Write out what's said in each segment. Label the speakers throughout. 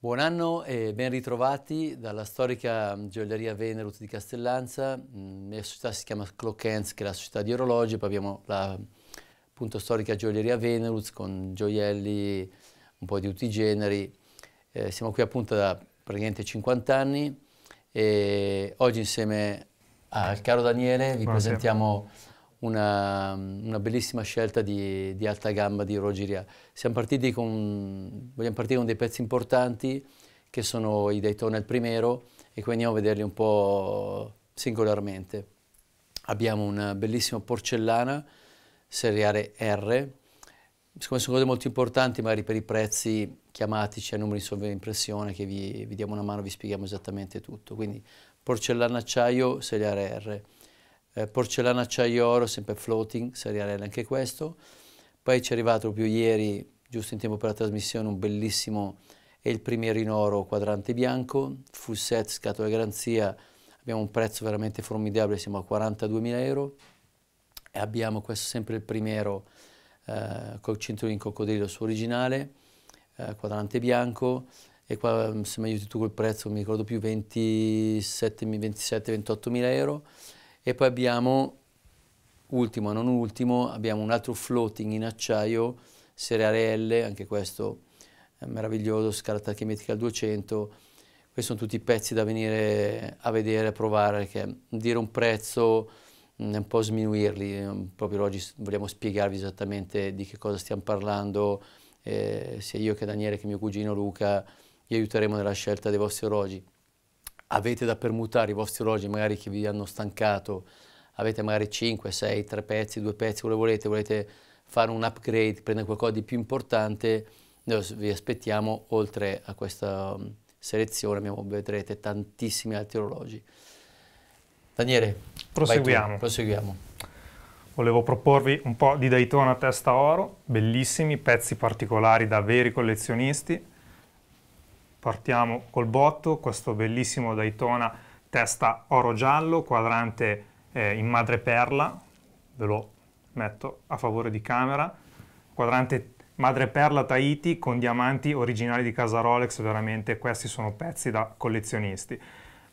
Speaker 1: Buon anno e ben ritrovati dalla storica gioielleria Venerut di Castellanza. Mm, la società si chiama Clockhands, che è la società di orologi, poi abbiamo la appunto, storica gioielleria Venerut con gioielli un po' di tutti i generi. Eh, siamo qui appunto da praticamente 50 anni e oggi insieme al caro Daniele vi Buonasera. presentiamo una, una bellissima scelta di, di, alta gamma di Rogiria. Siamo partiti con, vogliamo partire con dei pezzi importanti che sono i Daytona il primero e quindi andiamo a vederli un po' singolarmente. Abbiamo una bellissima porcellana seriale R, siccome sono cose molto importanti, magari per i prezzi chiamatici cioè a numeri di sovraimpressione che vi, vi diamo una mano, vi spieghiamo esattamente tutto. Quindi porcellana acciaio, seriale R eh, porcellana oro, sempre floating, seriale anche questo. Poi ci è arrivato proprio ieri, giusto in tempo per la trasmissione, un bellissimo è il primiero in oro quadrante bianco, full set, scatola garanzia, abbiamo un prezzo veramente formidabile, siamo a 42.000 euro e abbiamo questo sempre il primiero eh, col cinturino in coccodrillo su originale, eh, quadrante bianco e qua mm, se mi aiuti tu col prezzo, non mi ricordo più, 27-28.000 euro e poi abbiamo, ultimo non ultimo, abbiamo un altro floating in acciaio, serie L, anche questo meraviglioso, scarta al 200. Questi sono tutti pezzi da venire a vedere, a provare, perché dire un prezzo mm, un po' sminuirli, mm, proprio oggi vogliamo spiegarvi esattamente di che cosa stiamo parlando, eh, sia io che Daniele che mio cugino Luca vi aiuteremo nella scelta dei vostri orologi avete da permutare i vostri orologi magari che vi hanno stancato, avete magari 5, 6, 3 pezzi, 2 pezzi, quello volete, volete fare un upgrade, prendere qualcosa di più importante, noi vi aspettiamo oltre a questa mm, selezione, abbiamo, vedrete tantissimi altri orologi. Daniele, proseguiamo. proseguiamo.
Speaker 2: Volevo proporvi un po' di Daytona testa oro, bellissimi, pezzi particolari da veri collezionisti, Partiamo col botto, questo bellissimo Daytona testa oro giallo, quadrante eh, in madreperla, ve lo metto a favore di camera, quadrante madreperla Tahiti con diamanti originali di casa Rolex, veramente questi sono pezzi da collezionisti.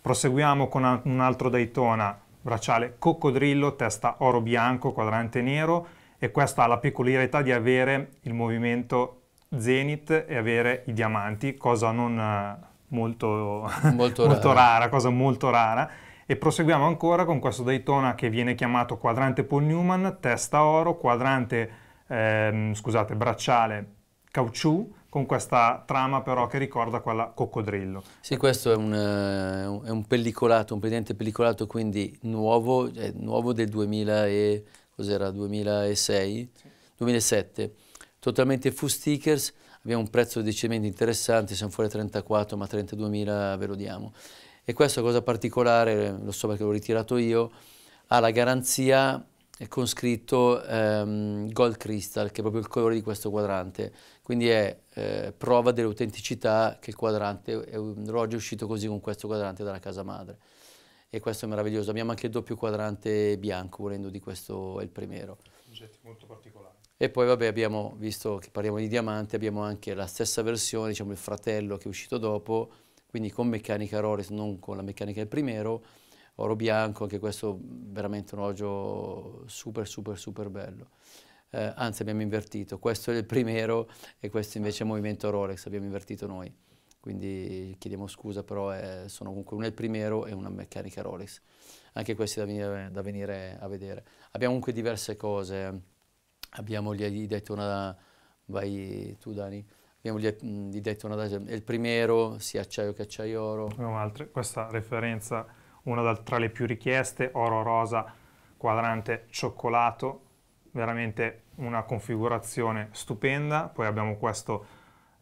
Speaker 2: Proseguiamo con un altro Daytona, bracciale coccodrillo, testa oro bianco, quadrante nero e questa ha la peculiarità di avere il movimento Zenith e avere i diamanti, cosa non eh, molto, molto, molto rara. rara, cosa molto rara. E proseguiamo ancora con questo Daytona che viene chiamato quadrante Paul Newman, testa oro, quadrante, ehm, scusate, bracciale caucciù, con questa trama però che
Speaker 1: ricorda quella coccodrillo. Sì, questo è un, eh, è un pellicolato, un pendiente pellicolato quindi nuovo, eh, nuovo del 2000 e, 2006, sì. 2007 totalmente full stickers, abbiamo un prezzo di cemento interessante, siamo fuori a 34 ma 32.000 ve lo diamo. E questa cosa particolare, lo so perché l'ho ritirato io, ha la garanzia con scritto ehm, Gold Crystal, che è proprio il colore di questo quadrante, quindi è eh, prova dell'autenticità che il quadrante, è un orologio uscito così con questo quadrante dalla casa madre. E questo è meraviglioso. Abbiamo anche il doppio quadrante bianco, volendo di questo è il primo.
Speaker 2: Oggetti molto particolari.
Speaker 1: E poi vabbè abbiamo visto che parliamo di diamante, abbiamo anche la stessa versione, diciamo il fratello che è uscito dopo, quindi con meccanica Rolex, non con la meccanica del primero, oro bianco, anche questo veramente un orologio super super super bello. Eh, anzi abbiamo invertito, questo è il primero e questo invece è il movimento Rolex, abbiamo invertito noi. Quindi chiediamo scusa, però è, eh, sono comunque uno è il primero e una meccanica Rolex. Anche questi da venire, da venire a vedere. Abbiamo comunque diverse cose eh abbiamo gli una vai tu Dani abbiamo gli, gli è il primero sia acciaio che acciaioro abbiamo
Speaker 2: altre questa referenza una tra le più richieste oro rosa quadrante cioccolato veramente una configurazione stupenda poi abbiamo questo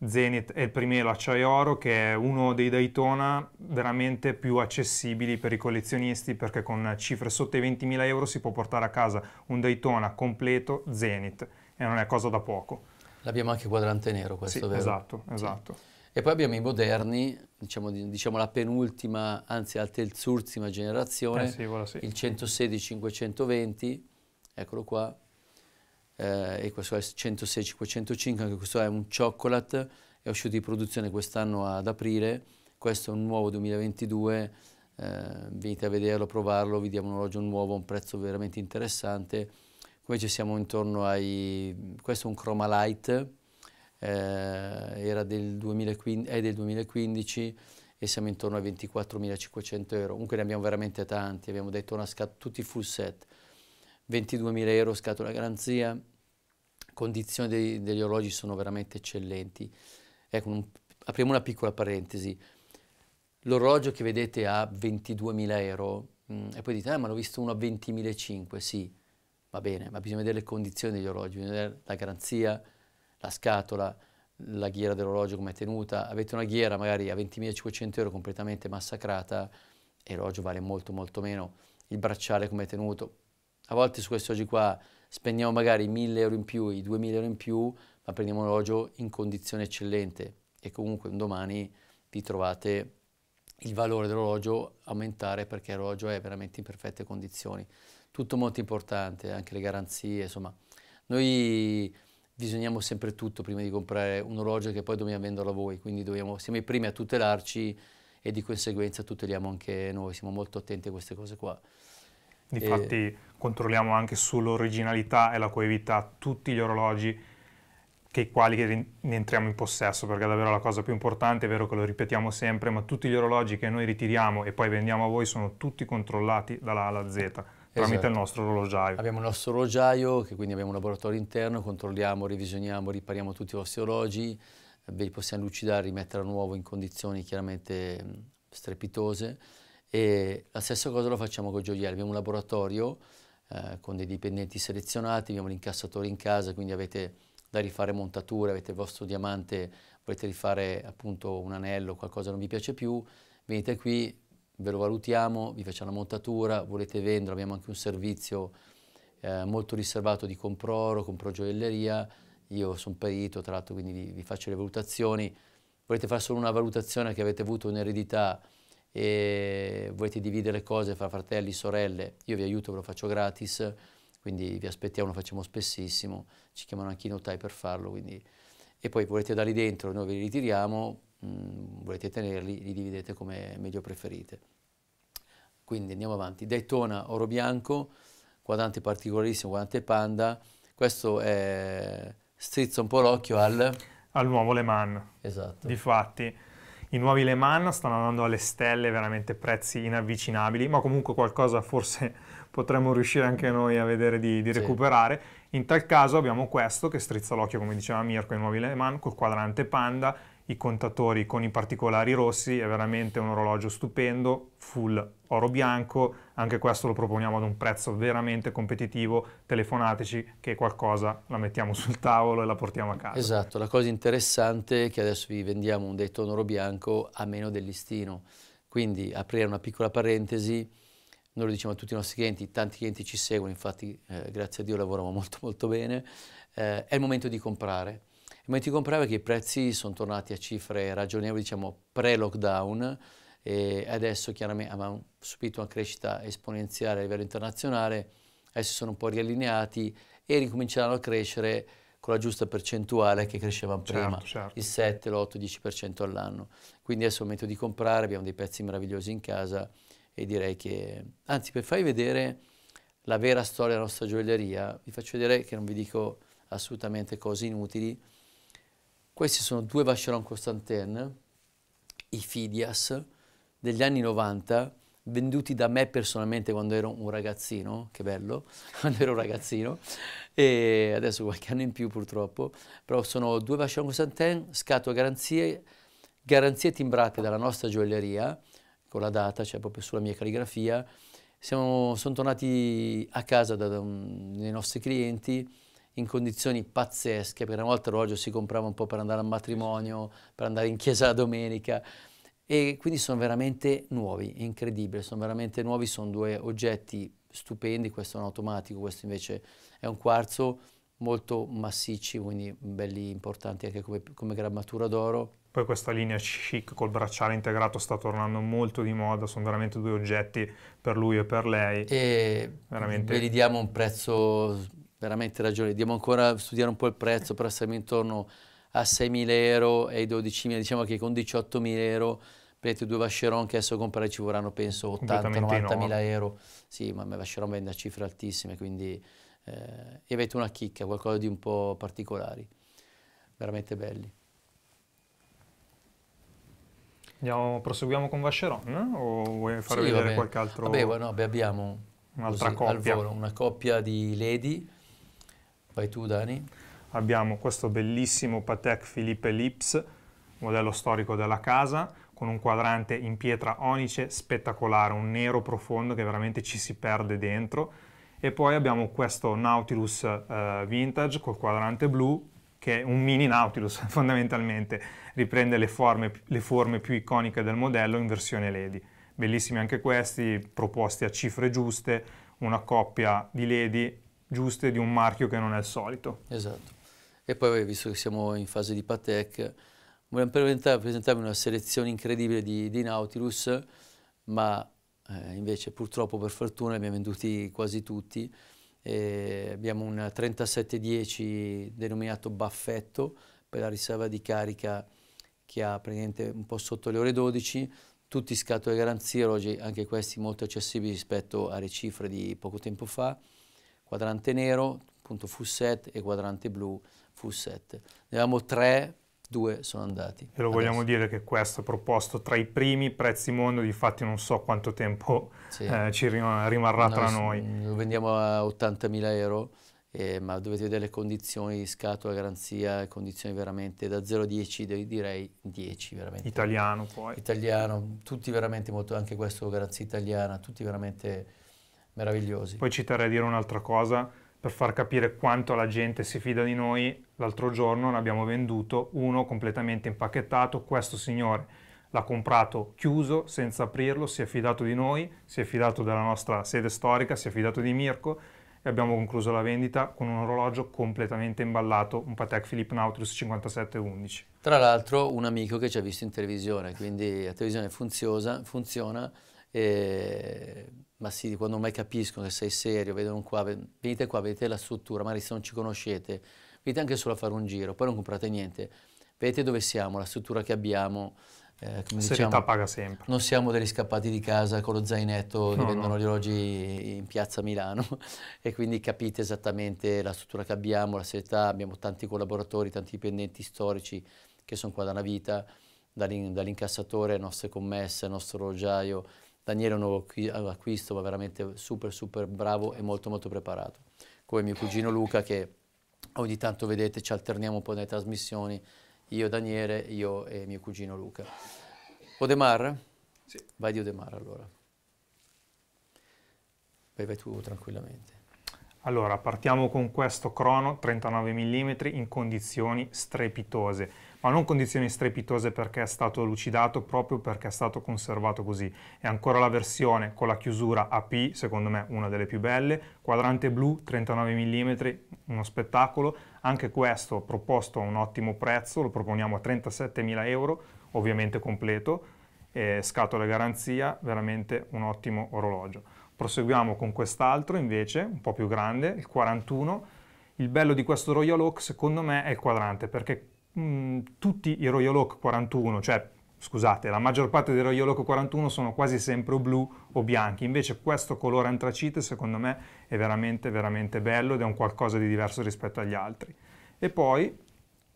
Speaker 2: Zenith è il acciaio oro che è uno dei Daytona veramente più accessibili per i collezionisti perché con cifre sotto i 20.000 euro si può portare a casa un Daytona completo Zenith e non è cosa da poco. L'abbiamo anche
Speaker 1: quadrante nero questo, sì, vero? esatto, esatto. Sì. E poi abbiamo i moderni, diciamo, diciamo la penultima, anzi la terzultima generazione, eh sì, voilà, il 116-520, eccolo qua, eh, e questo è 106 505 anche questo è un chocolate è uscito di produzione quest'anno ad aprile questo è un nuovo 2022 eh, venite a vederlo, provarlo, vi diamo un orologio nuovo a un prezzo veramente interessante. Invece siamo intorno ai... questo è un Chroma Light, eh, del 2015, è del 2015 e siamo intorno ai 24.500 euro. Comunque ne abbiamo veramente tanti, abbiamo detto una scatta, tutti full set. 22.000 euro scatola garanzia, condizioni dei, degli orologi sono veramente eccellenti. Ecco, un, apriamo una piccola parentesi. L'orologio che vedete a 22.000 euro mh, mm, e poi dite, ah ma l'ho visto uno a 20.500, sì, va bene, ma bisogna vedere le condizioni degli orologi, bisogna vedere la garanzia, la scatola, la ghiera dell'orologio come è tenuta. Avete una ghiera magari a 20.500 euro completamente massacrata, l'orologio vale molto molto meno, il bracciale come è tenuto, a volte su questi oggi qua spendiamo magari 1000 euro in più, i 2000 euro in più, ma prendiamo un orologio in condizione eccellente e comunque un domani vi trovate il valore dell'orologio aumentare perché l'orologio è veramente in perfette condizioni. Tutto molto importante, anche le garanzie, insomma. Noi bisogniamo sempre tutto prima di comprare un orologio che poi dobbiamo venderlo a voi, quindi dobbiamo, siamo i primi a tutelarci e di conseguenza tuteliamo anche noi, siamo molto attenti a queste cose qua. Difatti e... controlliamo
Speaker 2: anche sull'originalità e la coevità tutti gli orologi che quali ne entriamo in possesso, perché è davvero la cosa più importante, è vero che lo ripetiamo sempre, ma tutti gli orologi che noi ritiriamo e poi vendiamo a voi sono tutti controllati dalla A alla Z tramite esatto. il nostro orologiaio.
Speaker 1: Abbiamo il nostro orologiaio, che quindi abbiamo un laboratorio interno, controlliamo, revisioniamo, ripariamo tutti i vostri orologi, ve li possiamo lucidare, rimettere a nuovo in condizioni chiaramente strepitose e la stessa cosa lo facciamo con i gioielli, abbiamo un laboratorio eh, con dei dipendenti selezionati, abbiamo l'incassatore in casa, quindi avete da rifare montature, avete il vostro diamante, volete rifare appunto un anello, qualcosa non vi piace più, venite qui, ve lo valutiamo, vi facciamo la montatura, volete vendere, abbiamo anche un servizio eh, molto riservato di comproro, compro gioielleria, io sono perito, tra l'altro quindi vi, vi faccio le valutazioni, volete fare solo una valutazione che avete avuto in eredità, e volete dividere le cose fra fratelli, sorelle, io vi aiuto, ve lo faccio gratis, quindi vi aspettiamo, lo facciamo spessissimo, ci chiamano anche i notai per farlo, quindi... e poi volete darli dentro, noi ve li ritiriamo, mh, mm, volete tenerli, li dividete come meglio preferite. Quindi andiamo avanti, Daytona, oro bianco, quadrante particolarissimo, quadrante panda, questo è... strizza un po' l'occhio al... Al nuovo Le Mans, esatto. di fatti. I nuovi Le Mans stanno andando alle stelle,
Speaker 2: veramente prezzi inavvicinabili, ma comunque qualcosa forse potremmo riuscire anche noi a vedere di, di sì. recuperare. In tal caso abbiamo questo che strizza l'occhio, come diceva Mirko, i nuovi Le Mans, col quadrante Panda, i contatori con i particolari rossi, è veramente un orologio stupendo, full oro bianco, anche questo lo proponiamo ad un prezzo veramente
Speaker 1: competitivo, telefonateci che qualcosa
Speaker 2: la mettiamo sul tavolo e la portiamo a casa. Esatto,
Speaker 1: la cosa interessante è che adesso vi vendiamo un detto oro bianco a meno del listino, quindi aprire una piccola parentesi, noi lo diciamo a tutti i nostri clienti, tanti clienti ci seguono, infatti eh, grazie a Dio lavoriamo molto molto bene, eh, è il momento di comprare il momento di comprare che i prezzi sono tornati a cifre ragionevoli, diciamo pre-lockdown, e adesso chiaramente abbiamo ah, subito una crescita esponenziale a livello internazionale, adesso sono un po' riallineati e ricominceranno a crescere con la giusta percentuale che crescevano prima, certo. certo. il 7, l'8, il 10% all'anno. Quindi adesso è il momento di comprare, abbiamo dei pezzi meravigliosi in casa e direi che... Anzi, per farvi vedere la vera storia della nostra gioielleria, vi faccio vedere che non vi dico assolutamente cose inutili, questi sono due Vacheron Constantin, i Fidias, degli anni 90, venduti da me personalmente quando ero un ragazzino, che bello, quando ero un ragazzino, e adesso qualche anno in più purtroppo, però sono due Vacheron Constantin, scatole garanzie, garanzie timbrate dalla nostra gioielleria, con la data, cioè proprio sulla mia calligrafia, siamo, sono tornati a casa da, da, dai nostri clienti in condizioni pazzesche, perché una volta l'orologio si comprava un po' per andare al matrimonio, per andare in chiesa la domenica, e quindi sono veramente nuovi, incredibile, sono veramente nuovi, sono due oggetti stupendi, questo è un automatico, questo invece è un quarzo, molto massicci, quindi belli importanti anche come, come grammatura d'oro.
Speaker 2: Poi questa linea chic col bracciale integrato sta tornando molto di moda, sono veramente due
Speaker 1: oggetti per lui e per lei.
Speaker 2: E
Speaker 1: veramente... ve li diamo un prezzo veramente ragione. Diamo ancora a studiare un po' il prezzo, però siamo intorno a 6.000 euro e ai 12.000, diciamo che con 18.000 euro prendete due Vacheron che adesso comprare ci vorranno penso 80-90.000 euro. Sì, ma Vacheron vende a cifre altissime, quindi eh, avete una chicca, qualcosa di un po' particolari, veramente belli.
Speaker 2: Andiamo, proseguiamo con Vacheron eh? o vuoi far sì, vedere vabbè. qualche altro? Vabbè, no, vabbè abbiamo un'altra così, coppia. Volo,
Speaker 1: una coppia
Speaker 2: di Lady Vai tu Dani. Abbiamo questo bellissimo Patek Philippe Lips, modello storico della casa, con un quadrante in pietra onice spettacolare, un nero profondo che veramente ci si perde dentro. E poi abbiamo questo Nautilus eh, Vintage col quadrante blu, che è un mini Nautilus fondamentalmente, riprende le forme, le forme più iconiche del modello in versione Lady. Bellissimi anche questi, proposti a cifre giuste, una coppia di Lady giuste di un marchio che non è il solito.
Speaker 1: Esatto. E poi, visto che siamo in fase di Patek, vogliamo presentarvi una selezione incredibile di, di Nautilus, ma eh, invece purtroppo per fortuna li abbiamo venduti quasi tutti. E abbiamo un 3710 denominato baffetto per la riserva di carica che ha praticamente un po' sotto le ore 12, tutti scatole garanzia, oggi anche questi molto accessibili rispetto alle cifre di poco tempo fa quadrante nero, appunto fu 7 e quadrante blu fu 7. Ne avevamo tre, due sono andati. E lo adesso. vogliamo
Speaker 2: dire che questo è proposto tra i primi prezzi mondo, di non so quanto tempo sì. eh, ci rimarrà no, tra noi.
Speaker 1: Lo vendiamo a 80.000 euro, eh, ma dovete vedere le condizioni di scatola, garanzia, condizioni veramente da 0 a 10, direi 10 veramente. Italiano poi. Italiano, tutti veramente molto, anche questo garanzia italiana, tutti veramente meravigliosi. Poi ci terrei a dire un'altra
Speaker 2: cosa per far capire quanto la gente si fida di noi. L'altro giorno ne abbiamo venduto uno completamente impacchettato, questo signore l'ha comprato chiuso, senza aprirlo, si è fidato di noi, si è fidato della nostra sede storica, si è fidato di Mirko e abbiamo concluso la vendita con un orologio completamente imballato, un Patek Philippe Nautilus 5711.
Speaker 1: Tra l'altro un amico che ci ha visto in televisione, quindi la televisione funziosa, funziona e ma sì, quando mai capiscono che sei serio, vedono qua, venite qua, vedete la struttura, magari se non ci conoscete, venite anche solo a fare un giro, poi non comprate niente, vedete dove siamo, la struttura che abbiamo. Eh, come Serietà diciamo, paga sempre. Non siamo degli scappati di casa con lo zainetto che vendono no. gli orologi in piazza Milano e quindi capite esattamente la struttura che abbiamo, la serietà, abbiamo tanti collaboratori, tanti dipendenti storici che sono qua da una vita, dall'incassatore alle nostre commesse, al nostro orologiaio, Daniele è un nuovo acquisto, ma veramente super super bravo e molto molto preparato. Come mio cugino Luca che ogni tanto vedete ci alterniamo un po' nelle trasmissioni, io Daniele, io e mio cugino Luca. Odemar? Sì. Vai di Odemar allora. Vai, vai tu tranquillamente.
Speaker 2: Allora, partiamo con questo crono 39 mm in condizioni strepitose ma non condizioni strepitose perché è stato lucidato proprio perché è stato conservato così. È ancora la versione con la chiusura AP, secondo me una delle più belle, quadrante blu 39 mm, uno spettacolo, anche questo proposto a un ottimo prezzo, lo proponiamo a 37.000 euro, ovviamente completo, scatola garanzia, veramente un ottimo orologio. Proseguiamo con quest'altro invece, un po' più grande, il 41. Il bello di questo Royal Oak secondo me è il quadrante perché Mm, tutti i Royal Oak 41, cioè scusate, la maggior parte dei Royal Oak 41 sono quasi sempre blu o bianchi, invece questo colore antracite secondo me è veramente veramente bello ed è un qualcosa di diverso rispetto agli altri. E poi,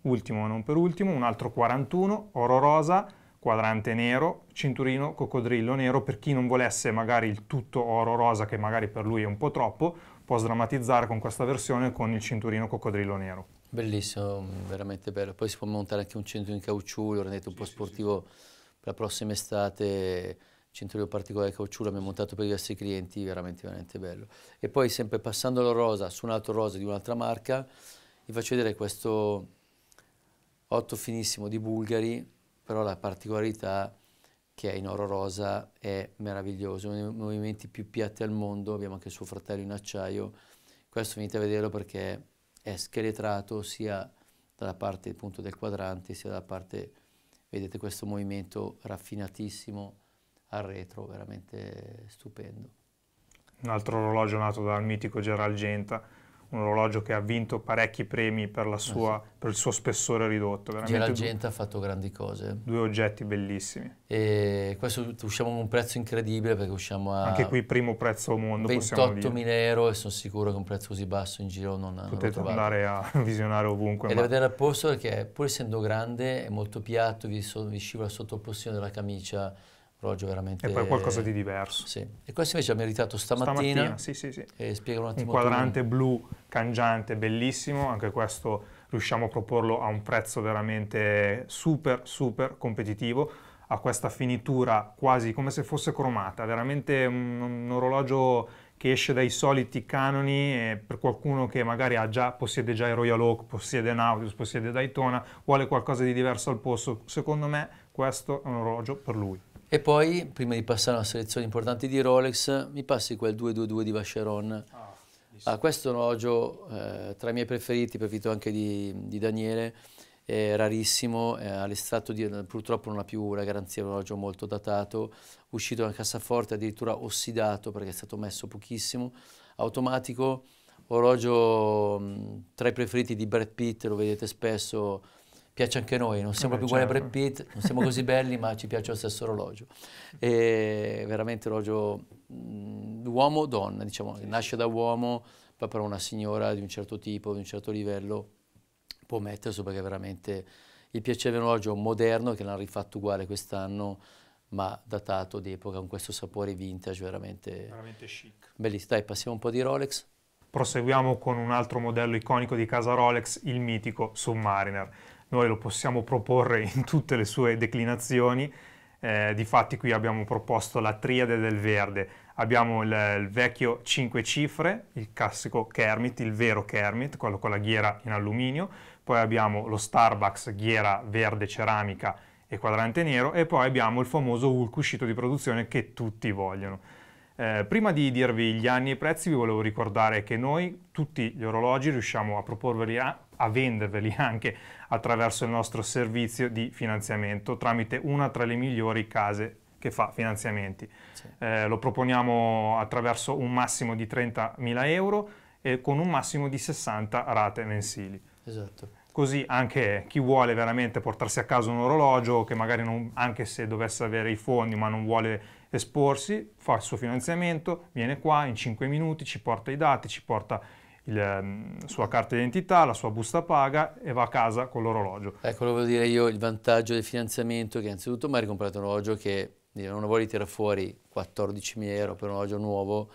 Speaker 2: ultimo ma non per ultimo, un altro 41, oro rosa, quadrante nero, cinturino coccodrillo nero, per chi non volesse magari il tutto oro rosa, che magari per lui è un po' troppo, può sdrammatizzare
Speaker 1: con questa versione con il cinturino coccodrillo nero. Bellissimo, veramente bello. Poi si può montare anche un centro in caucciù, lo rendete un sì, po' sportivo sì, sì. per la prossima estate. Centro particolare in caucciù l'abbiamo montato per diversi clienti, veramente, veramente bello. E poi sempre passando la rosa su un altro rosa di un'altra marca, vi faccio vedere questo 8 finissimo di Bulgari, però la particolarità che è in oro rosa è meraviglioso, uno dei movimenti più piatti al mondo, abbiamo anche il suo fratello in acciaio, questo venite a vederlo perché è scheletrato sia dalla parte appunto, del quadrante sia dalla parte, vedete questo movimento raffinatissimo al retro, veramente stupendo.
Speaker 2: Un altro orologio nato dal mitico Gerald Genta, un orologio che ha vinto parecchi premi per, eh sua,
Speaker 1: per il suo spessore ridotto. Veramente gente ha fatto grandi cose. Due oggetti bellissimi. E questo usciamo con un prezzo incredibile perché usciamo a... Anche qui primo prezzo al mondo 28.000 euro e sono sicuro che un prezzo così basso in giro non... Potete non andare a visionare ovunque. E ma... da vedere al posto perché pur essendo grande è molto piatto, vi, so, vi scivola sotto il possino della camicia orologio veramente... E poi qualcosa di diverso. Sì. E questo invece ha meritato stamattina. Stamattina, sì, sì, sì. E spiega un attimo. Un quadrante
Speaker 2: come... blu cangiante, bellissimo, anche questo riusciamo a proporlo a un prezzo veramente super, super competitivo. Ha questa finitura quasi come se fosse cromata, veramente un, un orologio che esce dai soliti canoni e per qualcuno che magari ha già, possiede già il Royal Oak, possiede Nautilus, possiede Daytona, vuole qualcosa di
Speaker 1: diverso al posto, secondo me questo è un orologio per lui. E poi, prima di passare alla selezione importante di Rolex, mi passi quel 222 di Vacheron. Ah, ah questo è un orologio eh, tra i miei preferiti, preferito anche di, di Daniele, è rarissimo, eh, all'estratto di, purtroppo non ha più la garanzia, è un orologio molto datato, uscito da una cassaforte addirittura ossidato perché è stato messo pochissimo, automatico, orologio mh, mm, tra i preferiti di Brad Pitt, lo vedete spesso piace anche a noi, non siamo Beh, più certo. uguali a Brad certo. Pitt, non siamo così belli, ma ci piace lo stesso orologio. E veramente orologio mm, uomo-donna, diciamo, nasce da uomo, poi però una signora di un certo tipo, di un certo livello, può mettersi perché veramente il piacevole orologio moderno, che l'hanno rifatto uguale quest'anno, ma datato d'epoca, con questo sapore vintage veramente... Veramente chic. Bellissimo. Dai, passiamo un po' di Rolex.
Speaker 2: Proseguiamo con un altro modello iconico di casa Rolex, il mitico Submariner noi lo possiamo proporre in tutte le sue declinazioni. Eh, difatti qui abbiamo proposto la triade del verde. Abbiamo il, il vecchio 5 cifre, il classico Kermit, il vero Kermit, quello con la ghiera in alluminio. Poi abbiamo lo Starbucks ghiera verde ceramica e quadrante nero e poi abbiamo il famoso Hulk uscito di produzione che tutti vogliono. Eh, prima di dirvi gli anni e i prezzi vi volevo ricordare che noi tutti gli orologi riusciamo a proporveli a a venderveli anche attraverso il nostro servizio di finanziamento tramite una tra le migliori case che fa finanziamenti. Sì. Eh, lo proponiamo attraverso un massimo di 30.000 euro e con un massimo di 60 rate mensili. Esatto. Così anche chi vuole veramente portarsi a casa un orologio, che magari non, anche se dovesse avere i fondi ma non vuole esporsi, fa il suo finanziamento, viene qua in 5 minuti, ci porta i dati, ci porta la ehm, sua carta d'identità, la sua busta paga e va a casa con l'orologio.
Speaker 1: Ecco, lo voglio dire io il vantaggio del finanziamento che innanzitutto mai hai comprato un orologio che non vuoi tirare fuori 14.000 euro per un orologio nuovo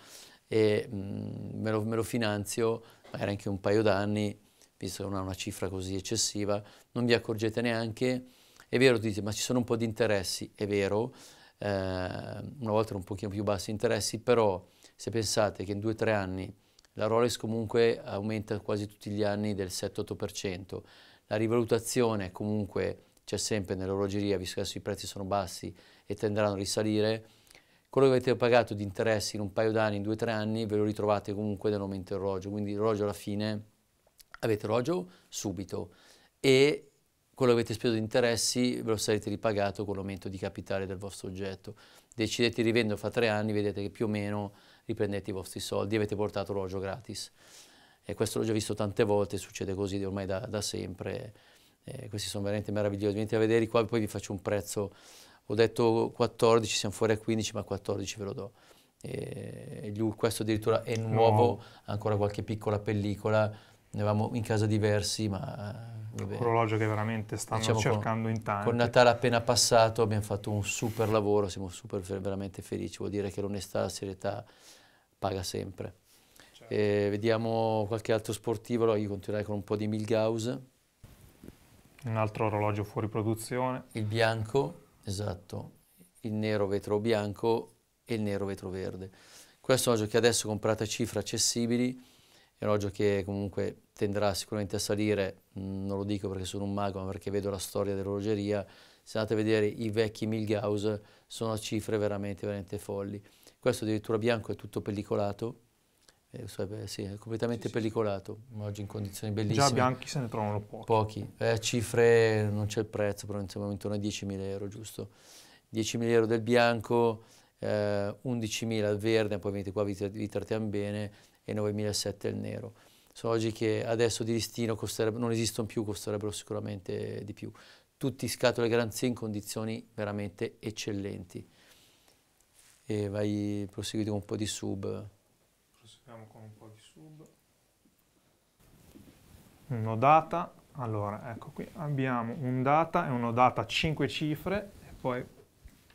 Speaker 1: e mh, me, lo, me, lo, finanzio magari anche un paio d'anni, visto che non è una cifra così eccessiva, non vi accorgete neanche, è vero, tu dici, ma ci sono un po' di interessi, è vero, eh, una volta erano un pochino più bassi interessi, però se pensate che in due o tre anni la Rolex comunque aumenta quasi tutti gli anni del 7-8%, la rivalutazione comunque c'è sempre nell'orologeria, visto che adesso i prezzi sono bassi e tenderanno a risalire, quello che avete pagato di interessi in un paio d'anni, in due o tre anni, ve lo ritrovate comunque nell'aumento dell'orologio, quindi l'orologio alla fine avete l'orologio subito e quello che avete speso di interessi ve lo sarete ripagato con l'aumento di capitale del vostro oggetto. Decidete di rivendere fra tre anni, vedete che più o meno riprendete i vostri soldi, avete portato l'orologio gratis. E questo l'ho già visto tante volte, succede così ormai da, da sempre. Eh, questi sono veramente meravigliosi, venite a vedere qua, poi vi faccio un prezzo. Ho detto 14, siamo fuori a 15, ma 14 ve lo do. E questo addirittura è nuovo, no. ancora qualche piccola pellicola, ne avevamo in casa diversi, ma... Eh, vabbè. Un orologio che veramente stanno diciamo cercando con, in tanti. Con Natale appena passato abbiamo fatto un super lavoro, siamo super veramente felici, vuol dire che l'onestà, la serietà paga sempre. Certo. vediamo qualche altro sportivo, allora io continuerei con un po' di Milgaus. Un altro orologio fuori produzione. Il bianco, esatto, il nero vetro bianco e il nero vetro verde. Questo è un orologio che adesso comprate a cifre accessibili, è un orologio che comunque tenderà sicuramente a salire, mm, non lo dico perché sono un mago, ma perché vedo la storia dell'orologeria, se andate a vedere i vecchi Milgaus sono a cifre veramente, veramente folli questo addirittura bianco è tutto pellicolato, eh, eh sì, è completamente sì, sì. pellicolato, oggi in condizioni bellissime. Già bianchi se ne trovano pochi. Pochi, eh, cifre, non c'è il prezzo, però siamo intorno a 10.000 euro, giusto? 10.000 euro del bianco, eh, 11.000 al verde, poi venite qua, vi, vi trattiamo bene, e 9.700 il nero. Sono oggi che adesso di listino non esistono più, costerebbero sicuramente di più. Tutti scatole garanzie in condizioni veramente eccellenti e vai proseguito con un po' di sub.
Speaker 2: Proseguiamo con un po' di sub. Un'odata, allora ecco qui abbiamo un un'odata, è un'odata a 5 cifre e poi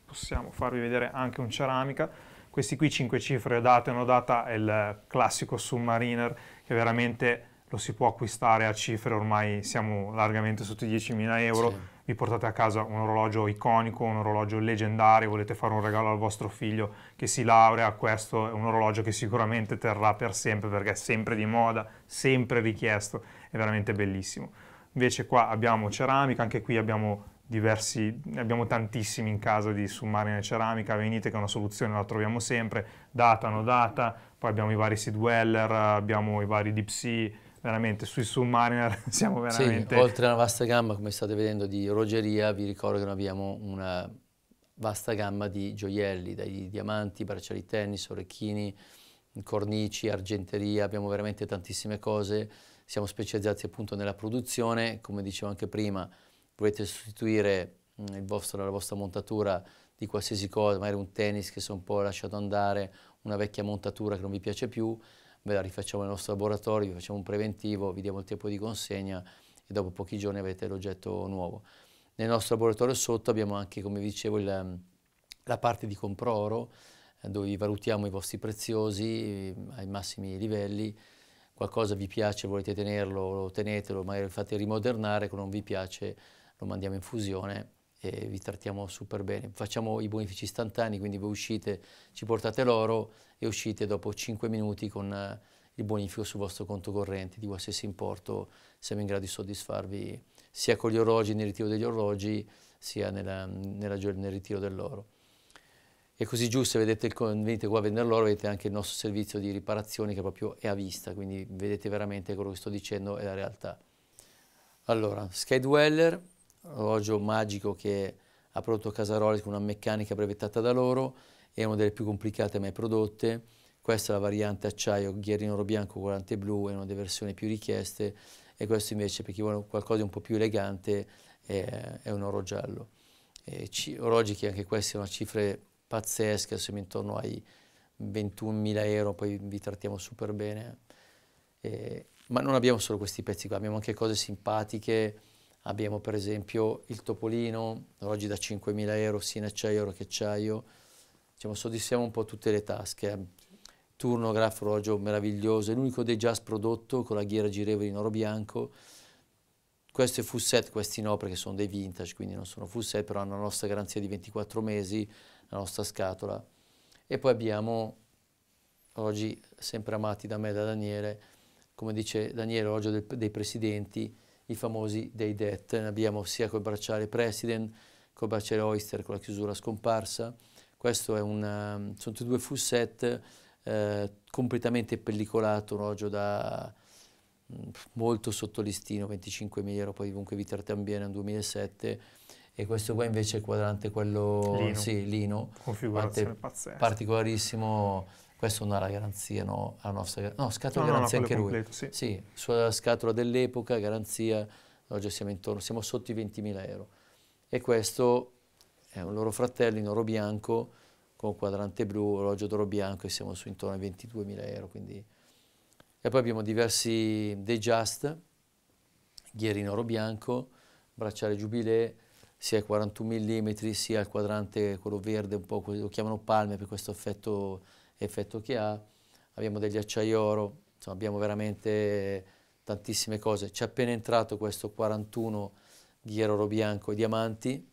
Speaker 2: possiamo farvi vedere anche un ceramica. Questi qui 5 cifre date, un'odata è il classico Submariner che veramente lo si può acquistare a cifre, ormai siamo largamente sotto i 10.000 euro. Sì vi portate a casa un orologio iconico, un orologio leggendario, volete fare un regalo al vostro figlio che si laurea, questo è un orologio che sicuramente terrà per sempre perché è sempre di moda, sempre richiesto, è veramente bellissimo. Invece qua abbiamo ceramica, anche qui abbiamo diversi, abbiamo tantissimi in casa di submarina ceramica, venite che è una soluzione, la troviamo sempre, data, no data, poi abbiamo i vari seed abbiamo i vari deep sea, veramente sui submariner siamo veramente... Sì, oltre
Speaker 1: alla vasta gamma, come state vedendo, di orologeria, vi ricordo che noi abbiamo una vasta gamma di gioielli, dai diamanti, bracciali tennis, orecchini, cornici, argenteria, abbiamo veramente tantissime cose, siamo specializzati appunto nella produzione, come dicevo anche prima, volete sostituire mm, vostro, la vostra montatura di qualsiasi cosa, magari un tennis che si è un po' lasciato andare, una vecchia montatura che non vi piace più, ve la rifacciamo nel nostro laboratorio, vi facciamo un preventivo, vi diamo il tempo di consegna e dopo pochi giorni avete l'oggetto nuovo. Nel nostro laboratorio sotto abbiamo anche, come vi dicevo, il, ehm, la parte di compro oro, eh, dove valutiamo i vostri preziosi ehm, ai massimi livelli, qualcosa vi piace, volete tenerlo, tenetelo, magari lo fate rimodernare, quello non vi piace lo mandiamo in fusione e vi trattiamo super bene. Facciamo i bonifici istantanei, quindi voi uscite, ci portate l'oro e uscite dopo 5 minuti con eh, il bonifico sul vostro conto corrente di qualsiasi importo, siamo in grado di soddisfarvi sia con gli orologi, nel ritiro degli orologi, sia nella, nella, nel ritiro dell'oro. E così giù, vedete il, venite qua a vendere l'oro, vedete anche il nostro servizio di riparazioni che proprio è a vista, quindi vedete veramente quello che sto dicendo è la realtà. Allora, Skydweller, orologio magico che ha prodotto Casaroli con una meccanica brevettata da loro, è una delle più complicate mai prodotte. Questa è la variante acciaio ghierino oro bianco colante blu, è una delle versioni più richieste e questo invece per chi vuole qualcosa di un po' più elegante è, è un oro giallo. E orologi che anche questi sono cifre pazzesche, siamo intorno ai 21.000 euro, poi vi trattiamo super bene. E, ma non abbiamo solo questi pezzi qua, abbiamo anche cose simpatiche, Abbiamo per esempio il Topolino, orologi da 5.000 euro, sia in acciaio oro che acciaio. Diciamo, soddisfiamo un po' tutte le tasche. Turno eh. Turnografo, orologio meraviglioso, è l'unico dei jazz prodotto con la ghiera girevole in oro bianco. Questo è full set, questi no perché sono dei vintage, quindi non sono full set, però hanno la nostra garanzia di 24 mesi, la nostra scatola. E poi abbiamo orologi sempre amati da me e da Daniele, come dice Daniele, orologio dei presidenti, i famosi dei DET, ne abbiamo sia col bracciale President, col bracciale Oyster, con la chiusura scomparsa, questo è un, ehm, sono tutti due full set eh, completamente pellicolato, un orologio da mh, molto sottolistino, 25.000 euro, poi comunque Viter Tambiene un 2007, e questo qua invece è il quadrante quello lino, sì, lino configurazione pazzesca particolarissimo questo non ha la garanzia, no? la nostra, no, scatola no, garanzia no, no, anche completo, lui. Sì. sì, sulla scatola dell'epoca, garanzia, oggi siamo intorno, siamo sotto i 20.000 euro. E questo è un loro fratello in oro bianco con quadrante blu, orologio d'oro bianco e siamo su intorno ai 22.000 euro. Quindi. E poi abbiamo diversi dei just, ghieri in oro bianco, bracciale Jubilee, sia 41 mm sia il quadrante quello verde, un po' lo chiamano palme per questo effetto effetto che ha, abbiamo degli acciaioro, insomma, abbiamo veramente tantissime cose. C'è appena entrato questo 41 ghiero oro bianco e diamanti,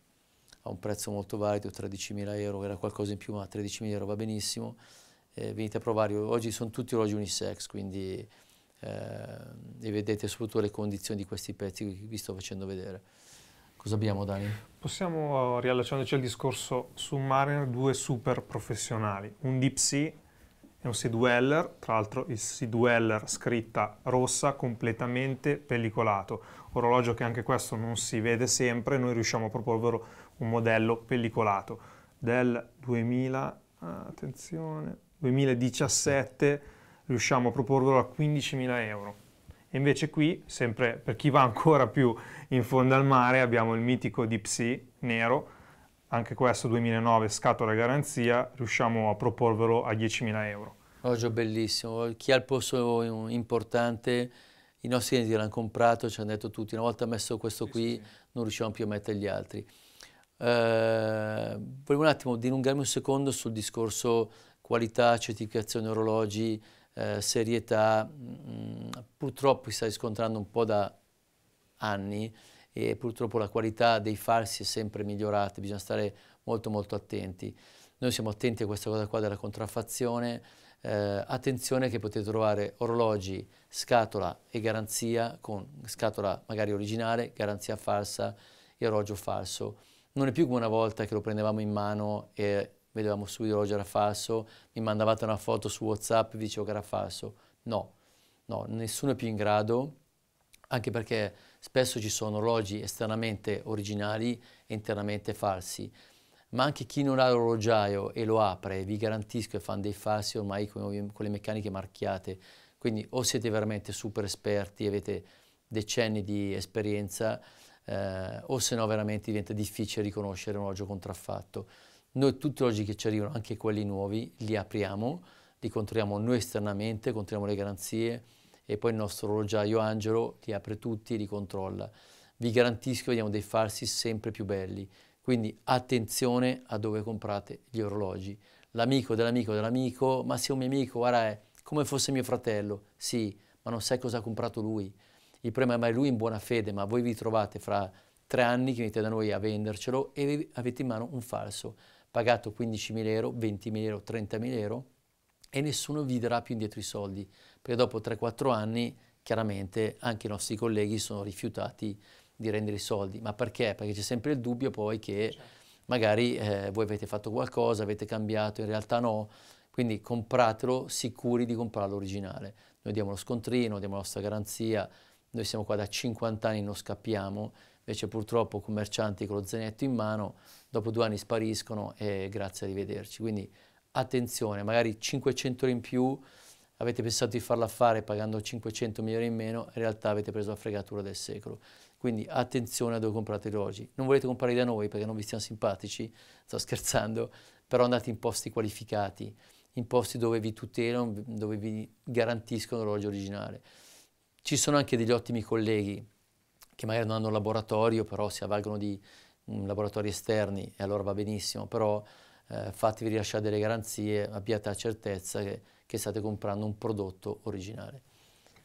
Speaker 1: a un prezzo molto valido, 13.000 euro, era qualcosa in più, ma 13.000 euro va benissimo. Eh, venite a provare, oggi sono tutti orologi unisex, quindi eh, e vedete soprattutto le condizioni di questi pezzi che vi sto facendo vedere. Cosa abbiamo Dani?
Speaker 2: Possiamo, eh, riallacciandoci al discorso su Mariner, due super professionali, un deep sea è un Sea Dweller, tra l'altro il Sea Dweller scritta rossa, completamente pellicolato. Orologio che anche questo non si vede sempre, noi riusciamo a proporvelo un modello pellicolato del 2000, attenzione, 2017, riusciamo a proporvelo a 15.000 euro. E invece qui, sempre per chi va ancora più in fondo al mare, abbiamo il mitico Deep Sea nero, anche questo 2009 scatola garanzia, riusciamo a proporvelo a 10.000 euro.
Speaker 1: Orologio bellissimo, chi ha il posto importante, i nostri clienti l'hanno comprato, ci hanno detto tutti, una volta messo questo sì, qui sì. non riusciamo più a mettere gli altri. Eh, volevo un attimo dilungarmi un secondo sul discorso qualità, certificazione orologi, eh, serietà mh, mm, purtroppo si sta riscontrando un po' da anni e purtroppo la qualità dei falsi è sempre migliorata, bisogna stare molto molto attenti. Noi siamo attenti a questa cosa qua della contraffazione, eh, attenzione che potete trovare orologi, scatola e garanzia con scatola magari originale, garanzia falsa e orologio falso. Non è più come una volta che lo prendevamo in mano e vedevamo subito l'orologio era falso, mi mandavate una foto su Whatsapp e dicevo che era falso. No, no, nessuno è più in grado, anche perché spesso ci sono orologi esternamente originali e internamente falsi. Ma anche chi non ha l'orologiaio e lo apre, vi garantisco che fanno dei falsi ormai con, con le meccaniche marchiate. Quindi o siete veramente super esperti, avete decenni di esperienza, eh, o se no veramente diventa difficile riconoscere un orologio contraffatto. Noi tutti oggi che ci arrivano, anche quelli nuovi, li apriamo, li controlliamo noi esternamente, controlliamo le garanzie e poi il nostro orologiaio Angelo li apre tutti, li controlla. Vi garantisco che vediamo dei falsi sempre più belli, quindi attenzione a dove comprate gli orologi. L'amico dell'amico dell'amico, ma se è un mio amico, guarda, è eh, come fosse mio fratello, sì, ma non sai cosa ha comprato lui. Il problema è mai lui in buona fede, ma voi vi trovate fra tre anni che venite da noi a vendercelo e avete in mano un falso pagato 15.000 euro, 20.000 euro, 30.000 euro e nessuno vi darà più indietro i soldi, perché dopo 3-4 anni chiaramente anche i nostri colleghi sono rifiutati di rendere i soldi, ma perché? Perché c'è sempre il dubbio poi che certo. magari eh, voi avete fatto qualcosa, avete cambiato, in realtà no, quindi compratelo sicuri di comprare l'originale. Noi diamo lo scontrino, diamo la nostra garanzia, noi siamo qua da 50 anni, non scappiamo, Invece purtroppo commercianti con lo zainetto in mano dopo due anni spariscono e grazie, arrivederci. Quindi attenzione, magari 500 euro in più, avete pensato di farla fare pagando 500 milioni in meno, in realtà avete preso la fregatura del secolo. Quindi attenzione a dove comprate orologi. Non volete comprare da noi perché non vi stiamo simpatici, sto scherzando, però andate in posti qualificati, in posti dove vi tutelano, dove vi garantiscono l'orologio originale. Ci sono anche degli ottimi colleghi che magari non hanno un laboratorio, però si avvalgono di um, laboratori esterni e allora va benissimo, però eh, fatevi rilasciare delle garanzie, abbiate la certezza che, che state comprando un prodotto originale.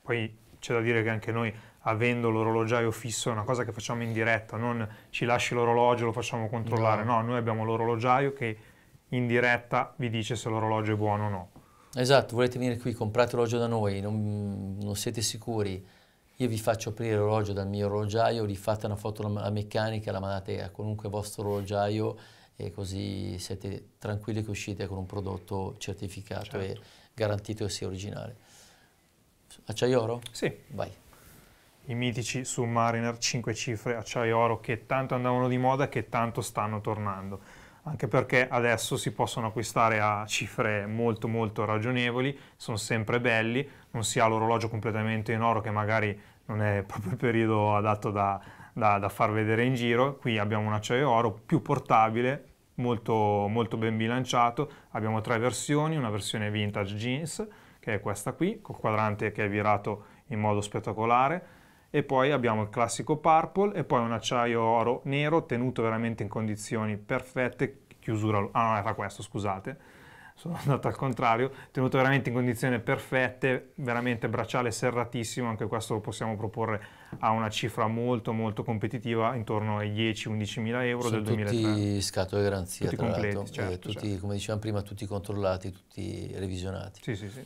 Speaker 1: Poi
Speaker 2: c'è da dire che anche noi avendo l'orologiaio fisso è una cosa che facciamo in diretta, non ci lasci l'orologio, e lo facciamo controllare, no, no noi abbiamo l'orologiaio che in diretta vi dice
Speaker 1: se l'orologio è buono o no. Esatto, volete venire qui, comprate l'orologio da noi, non, non siete sicuri, io vi faccio aprire l'orologio dal mio orologiaio, fate una foto alla meccanica, la mandate a qualunque vostro orologiaio e così siete tranquilli che uscite con un prodotto certificato certo. e garantito che sia originale. Acciaio oro?
Speaker 2: Sì. Vai. I mitici Submariner 5 cifre acciaio oro che tanto andavano di moda e che tanto stanno tornando. Anche perché adesso si possono acquistare a cifre molto molto ragionevoli, sono sempre belli, non si ha l'orologio completamente in oro che magari non è proprio il periodo adatto da, da, da far vedere in giro. Qui abbiamo un acciaio oro più portabile, molto, molto ben bilanciato. Abbiamo tre versioni, una versione vintage jeans, che è questa qui, col quadrante che è virato in modo spettacolare, e poi abbiamo il classico purple e poi un acciaio oro nero tenuto veramente in condizioni perfette, chiusura, ah no era questo scusate, sono andato al contrario, tenuto veramente in condizioni perfette, veramente bracciale serratissimo, anche questo lo possiamo proporre a una cifra molto molto competitiva, intorno ai 10-11
Speaker 1: mila euro sono del 2003. tutti scatole garanzia, tutti completi, eh, certo, tutti, certo. come dicevamo prima, tutti controllati, tutti revisionati. Sì, sì, sì.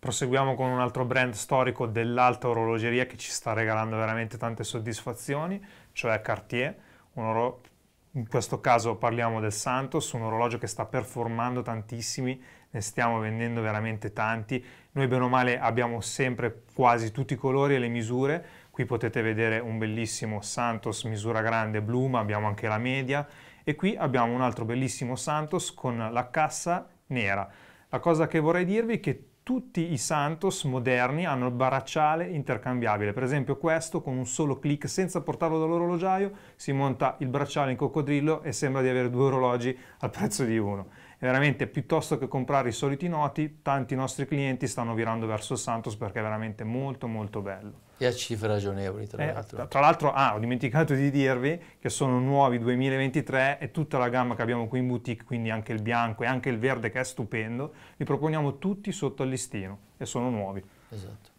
Speaker 2: Proseguiamo con un altro brand storico dell'alta orologeria che ci sta regalando veramente tante soddisfazioni, cioè Cartier, un oro in questo caso parliamo del Santos, un orologio che sta performando tantissimi, ne stiamo vendendo veramente tanti. Noi bene o male abbiamo sempre quasi tutti i colori e le misure. Qui potete vedere un bellissimo Santos misura grande blu, ma abbiamo anche la media. E qui abbiamo un altro bellissimo Santos con la cassa nera. La cosa che vorrei dirvi è che tutti i Santos moderni hanno il baracciale intercambiabile, per esempio questo con un solo clic senza portarlo dall'orologiaio si monta il bracciale in coccodrillo e sembra di avere due orologi al prezzo di uno. E veramente piuttosto che comprare i soliti noti, tanti nostri clienti stanno virando verso il Santos perché è veramente molto molto
Speaker 1: bello. E a cifre ragionevoli, tra eh, l'altro. Tra
Speaker 2: l'altro, ah, ho dimenticato di dirvi che sono nuovi 2023 e tutta la gamma che abbiamo qui in boutique, quindi anche il bianco e anche il verde che è stupendo, li proponiamo tutti sotto al listino e sono nuovi. Esatto.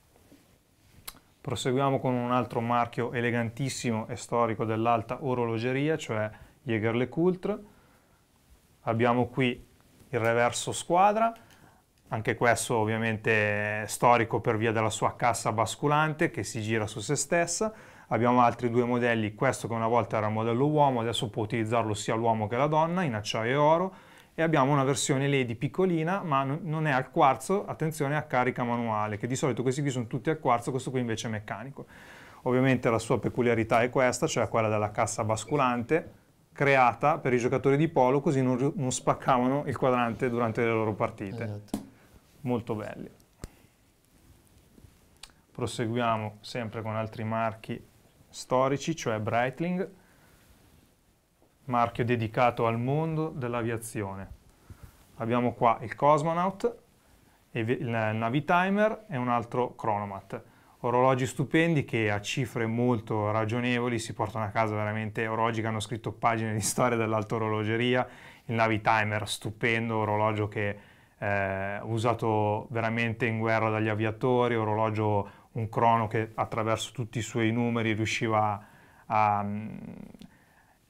Speaker 2: Proseguiamo con un altro marchio elegantissimo e storico dell'alta orologeria, cioè Jäger LeCoultre. Abbiamo qui il reverso squadra, anche questo ovviamente storico per via della sua cassa basculante che si gira su se stessa. Abbiamo altri due modelli, questo che una volta era il modello uomo, adesso può utilizzarlo sia l'uomo che la donna in acciaio e oro e abbiamo una versione Lady piccolina ma non è al quarzo, attenzione a carica manuale, che di solito questi qui sono tutti al quarzo, questo qui invece è meccanico. Ovviamente la sua peculiarità è questa, cioè quella della cassa basculante, creata per i giocatori di polo così non, non spaccavano il quadrante durante le loro partite. Esatto molto belli. Proseguiamo sempre con altri marchi storici, cioè Breitling, marchio dedicato al mondo dell'aviazione. Abbiamo qua il Cosmonaut, il Navitimer e un altro Chronomat. Orologi stupendi che a cifre molto ragionevoli si portano a casa veramente orologi che hanno scritto pagine di storia dell'alta orologeria. Il Navitimer, stupendo orologio che eh, usato veramente in guerra dagli aviatori, orologio, un crono che attraverso tutti i suoi numeri riusciva a... a mm,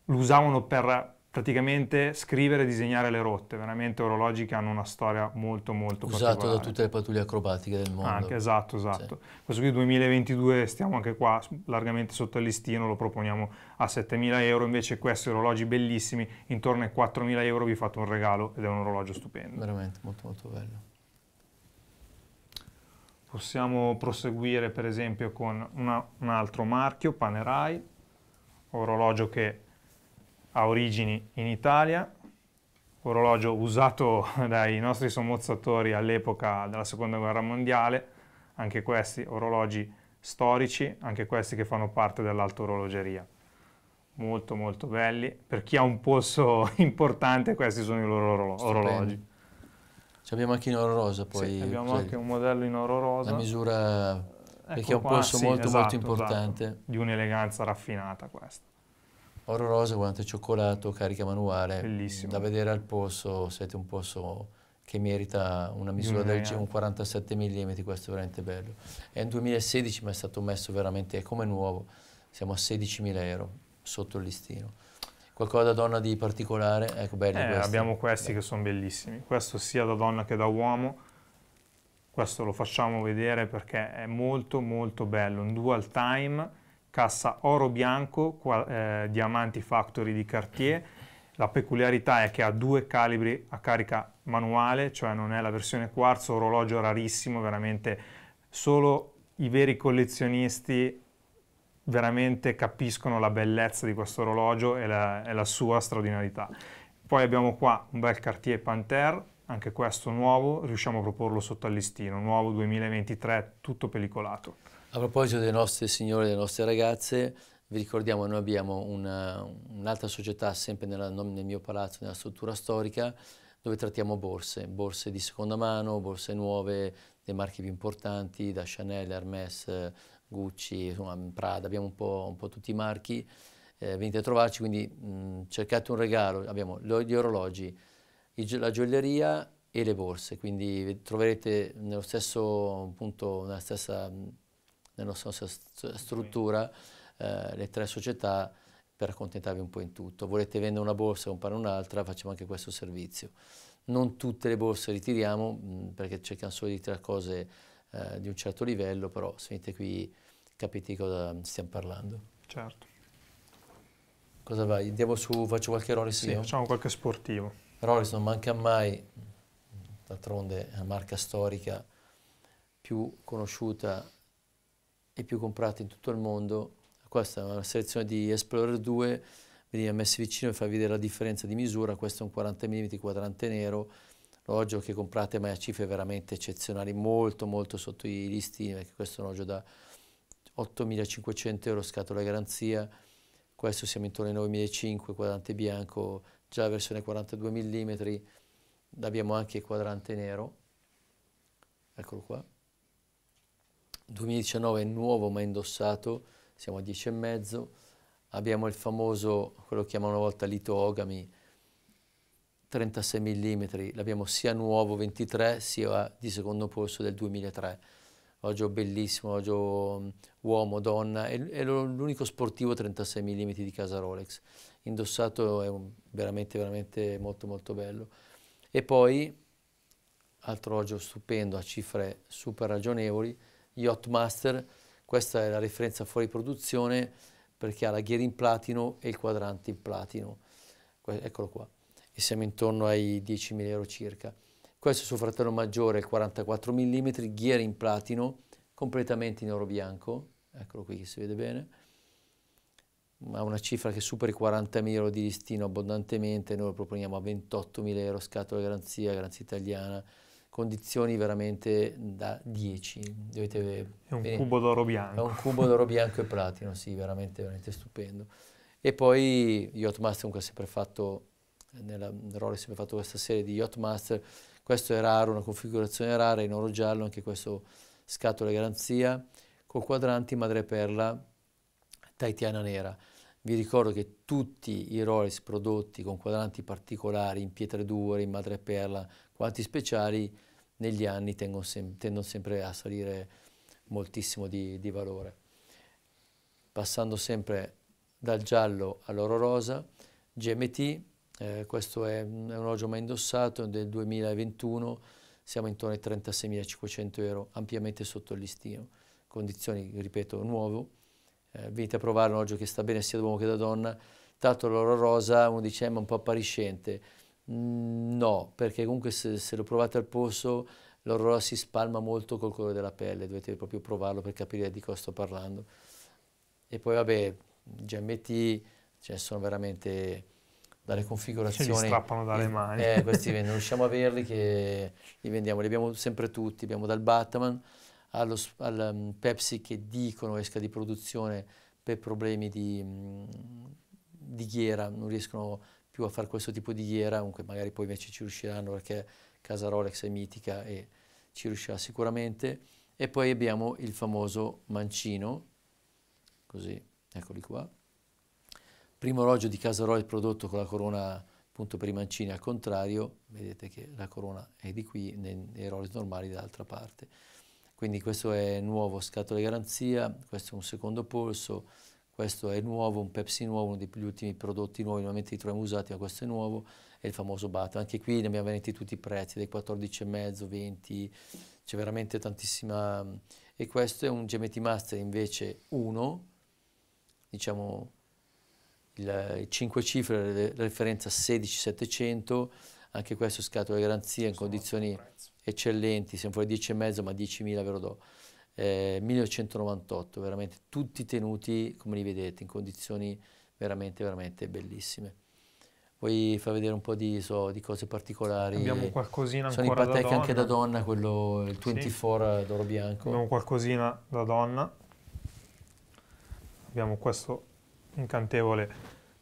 Speaker 2: lo usavano per praticamente scrivere e disegnare le rotte, veramente orologi che hanno una storia molto molto Usato da tutte le
Speaker 1: pattuglie acrobatiche del mondo. Anche,
Speaker 2: esatto, esatto. Sì. Questo qui 2022 stiamo anche qua largamente sotto il listino, lo proponiamo a 7.000 euro, invece questi orologi bellissimi, intorno ai 4.000 euro vi fate un regalo ed è un orologio stupendo. Veramente molto molto bello. Possiamo proseguire per esempio con una, un altro marchio, Panerai, orologio che ha origini in Italia, orologio usato dai nostri sommozzatori all'epoca della Seconda Guerra Mondiale, anche questi orologi storici, anche questi che fanno parte dell'alta orologeria. Molto molto belli, per chi ha un polso importante questi sono i loro orolo Stupendi. orologi.
Speaker 1: Ci abbiamo anche in oro rosa poi. Sì, abbiamo cioè, anche
Speaker 2: un modello in oro rosa. La
Speaker 1: misura, ecco perché è un polso qua, molto esatto, molto esatto. importante. Esatto.
Speaker 2: Di un'eleganza raffinata questa.
Speaker 1: Oro rosa, guanto cioccolato, carica manuale. Bellissimo. Da vedere al polso, siete un polso che merita una misura del genere, un 47 mm, questo è veramente bello. È in 2016 ma è stato messo veramente come nuovo, siamo a 16.000 euro sotto il listino. Qualcosa da
Speaker 2: donna di particolare? Ecco, belli eh, questi. Abbiamo questi Beh. che sono bellissimi, questo sia da donna che da uomo, questo lo facciamo vedere perché è molto molto bello, un dual time cassa oro bianco, qua, eh, diamanti factory di Cartier. La peculiarità è che ha due calibri a carica manuale, cioè non è la versione quarzo, orologio rarissimo, veramente solo i veri collezionisti veramente capiscono la bellezza di questo orologio e la, e la sua straordinarietà. Poi abbiamo qua un bel Cartier Panther, anche questo
Speaker 1: nuovo, riusciamo a proporlo sotto al listino, nuovo 2023, tutto pellicolato. A proposito delle nostre signore e delle nostre ragazze, vi ricordiamo, che noi abbiamo un'altra un società sempre nella, nel mio palazzo, nella struttura storica, dove trattiamo borse, borse di seconda mano, borse nuove, dei marchi più importanti, da Chanel, Hermes, Gucci, insomma, Prada, abbiamo un po', un po tutti i marchi. Eh, venite a trovarci, quindi mh, mm, cercate un regalo, abbiamo gli orologi, la gioielleria e le borse, quindi troverete nello stesso punto, nella stessa nella nostra struttura eh, le tre società per accontentarvi un po' in tutto. Volete vendere una borsa e comprare un'altra, facciamo anche questo servizio. Non tutte le borse ritiriamo mh, mm, perché cerchiamo solo di tirare cose eh, di un certo livello, però se venite qui capite di cosa stiamo parlando. Certo. Cosa vai? Andiamo su, faccio qualche Rolex Sì, io? facciamo qualche sportivo. Rolex non manca mai, d'altronde è una marca storica più conosciuta e più comprati in tutto il mondo. Questa è una selezione di Explorer 2, veniva messi vicino per farvi vedere la differenza di misura. Questo è un 40 mm quadrante nero, orologio che comprate ma a cifre veramente eccezionali, molto molto sotto i listini, perché questo è un orologio da 8.500 euro, scatola garanzia. Questo siamo intorno ai 9.500, quadrante bianco, già la versione 42 mm, abbiamo anche il quadrante nero, eccolo qua 2019 è nuovo ma indossato, siamo a e mezzo, abbiamo il famoso, quello che chiamano una volta litogami, 36 mm, l'abbiamo sia nuovo 23 sia di secondo polso del 2003. Oggi Oggio bellissimo, oggio mm, uomo, donna, è, l'unico sportivo 36 mm di casa Rolex. Indossato è veramente, veramente molto molto bello. E poi, altro oggio stupendo a cifre super ragionevoli, Yacht Master, questa è la referenza fuori produzione perché ha la ghiera in platino e il quadrante in platino, eccolo qua, e siamo intorno ai 10.000 euro circa. Questo è suo fratello maggiore, 44 mm, ghiera in platino, completamente in oro bianco, eccolo qui che si vede bene, ha una cifra che supera i 40.000 euro di listino abbondantemente, noi lo proponiamo a 28.000 euro, scatola garanzia, garanzia italiana, condizioni veramente da 10. Dovete è un venire. cubo d'oro bianco. È un cubo d'oro bianco e platino, sì, veramente, veramente stupendo. E poi Yacht Master, comunque ha sempre fatto, nella Rolex ha sempre fatto questa serie di Yacht Master. questo è raro, una configurazione rara, in oro giallo, anche questo scatola garanzia, col quadranti madreperla taitiana nera. Vi ricordo che tutti i Rolex prodotti con quadranti particolari in pietre dure, in madreperla, quanti speciali negli anni tendono, sem tendono sempre a salire moltissimo di, di valore. Passando sempre dal giallo all'oro rosa, GMT, eh, questo è un orologio mai indossato, del 2021, siamo intorno ai 36.500 euro, ampiamente sotto il listino. Condizioni, ripeto, nuovo. Eh, venite a provare un orologio che sta bene sia da uomo che da donna. Tanto l'oro rosa, uno dice, eh, ma un po' appariscente Mm, no, perché comunque se, se lo provate al polso l'Aurora si spalma molto col colore della pelle, dovete proprio provarlo per capire di cosa sto parlando. E poi vabbè, GMT, cioè sono veramente dalle cioè, configurazioni. Si strappano dalle eh, mani. Eh, questi non riusciamo a averli che li vendiamo, li abbiamo sempre tutti, abbiamo dal Batman allo, al um, Pepsi che dicono esca di produzione per problemi di, mm, di ghiera, non riescono più a fare questo tipo di ghiera, comunque magari poi invece ci riusciranno perché casa Rolex è mitica e ci riuscirà sicuramente. E poi abbiamo il famoso mancino, così, eccoli qua. Primo orologio di casa Rolex prodotto con la corona appunto per i mancini al contrario, vedete che la corona è di qui, nei, nei Rolex normali dall'altra parte. Quindi questo è nuovo, scatole garanzia, questo è un secondo polso, questo è nuovo, un Pepsi nuovo, uno degli ultimi prodotti nuovi, normalmente li troviamo usati, ma questo è nuovo, è il famoso Bata. Anche qui ne abbiamo venuti tutti i prezzi, dai 14,5, 20, c'è veramente tantissima... E questo è un Gemetti Master invece 1, diciamo il, 5 cifre, la referenza 16700, anche questo scatola di garanzia in condizioni eccellenti, siamo fuori 10,5 ma 10.000 ve lo do. 1998, eh, veramente tutti tenuti, come li vedete, in condizioni veramente, veramente bellissime. Poi fa vedere un po' di, so, di cose particolari. Abbiamo qualcosina ancora Sono in pateca anche da donna, quello, il 24 sì. d'oro bianco. Abbiamo qualcosina da donna.
Speaker 2: Abbiamo questo incantevole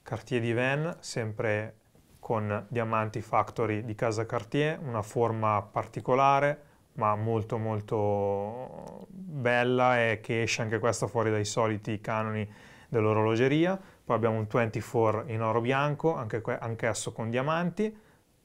Speaker 2: Cartier di Van, sempre con diamanti factory di casa Cartier, una forma particolare, ma molto molto bella e che esce anche questa fuori dai soliti canoni dell'orologeria. Poi abbiamo un 24 in oro bianco, anche anch'esso con diamanti,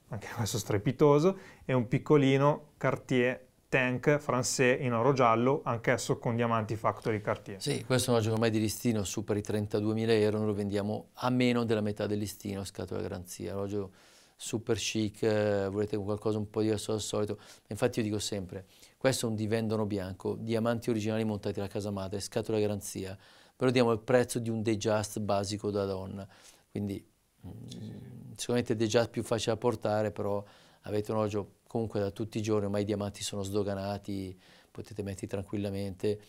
Speaker 2: anche questo strepitoso, e un piccolino Cartier Tank Français in oro giallo, anch'esso con diamanti Factory
Speaker 1: Cartier. Sì, questo è un oggetto ormai di listino, superi 32.000 euro, noi lo vendiamo a meno della metà del listino, scatola garanzia. L'orologio super chic, eh, volete qualcosa un po' diverso dal solito. Infatti io dico sempre, questo è un divendono bianco, diamanti originali montati alla casa madre, scatola garanzia, però diamo il prezzo di un just basico da donna, quindi mh, mm, sicuramente il just più facile da portare, però avete un orologio comunque da tutti i giorni, ormai i diamanti sono sdoganati, potete metterli tranquillamente,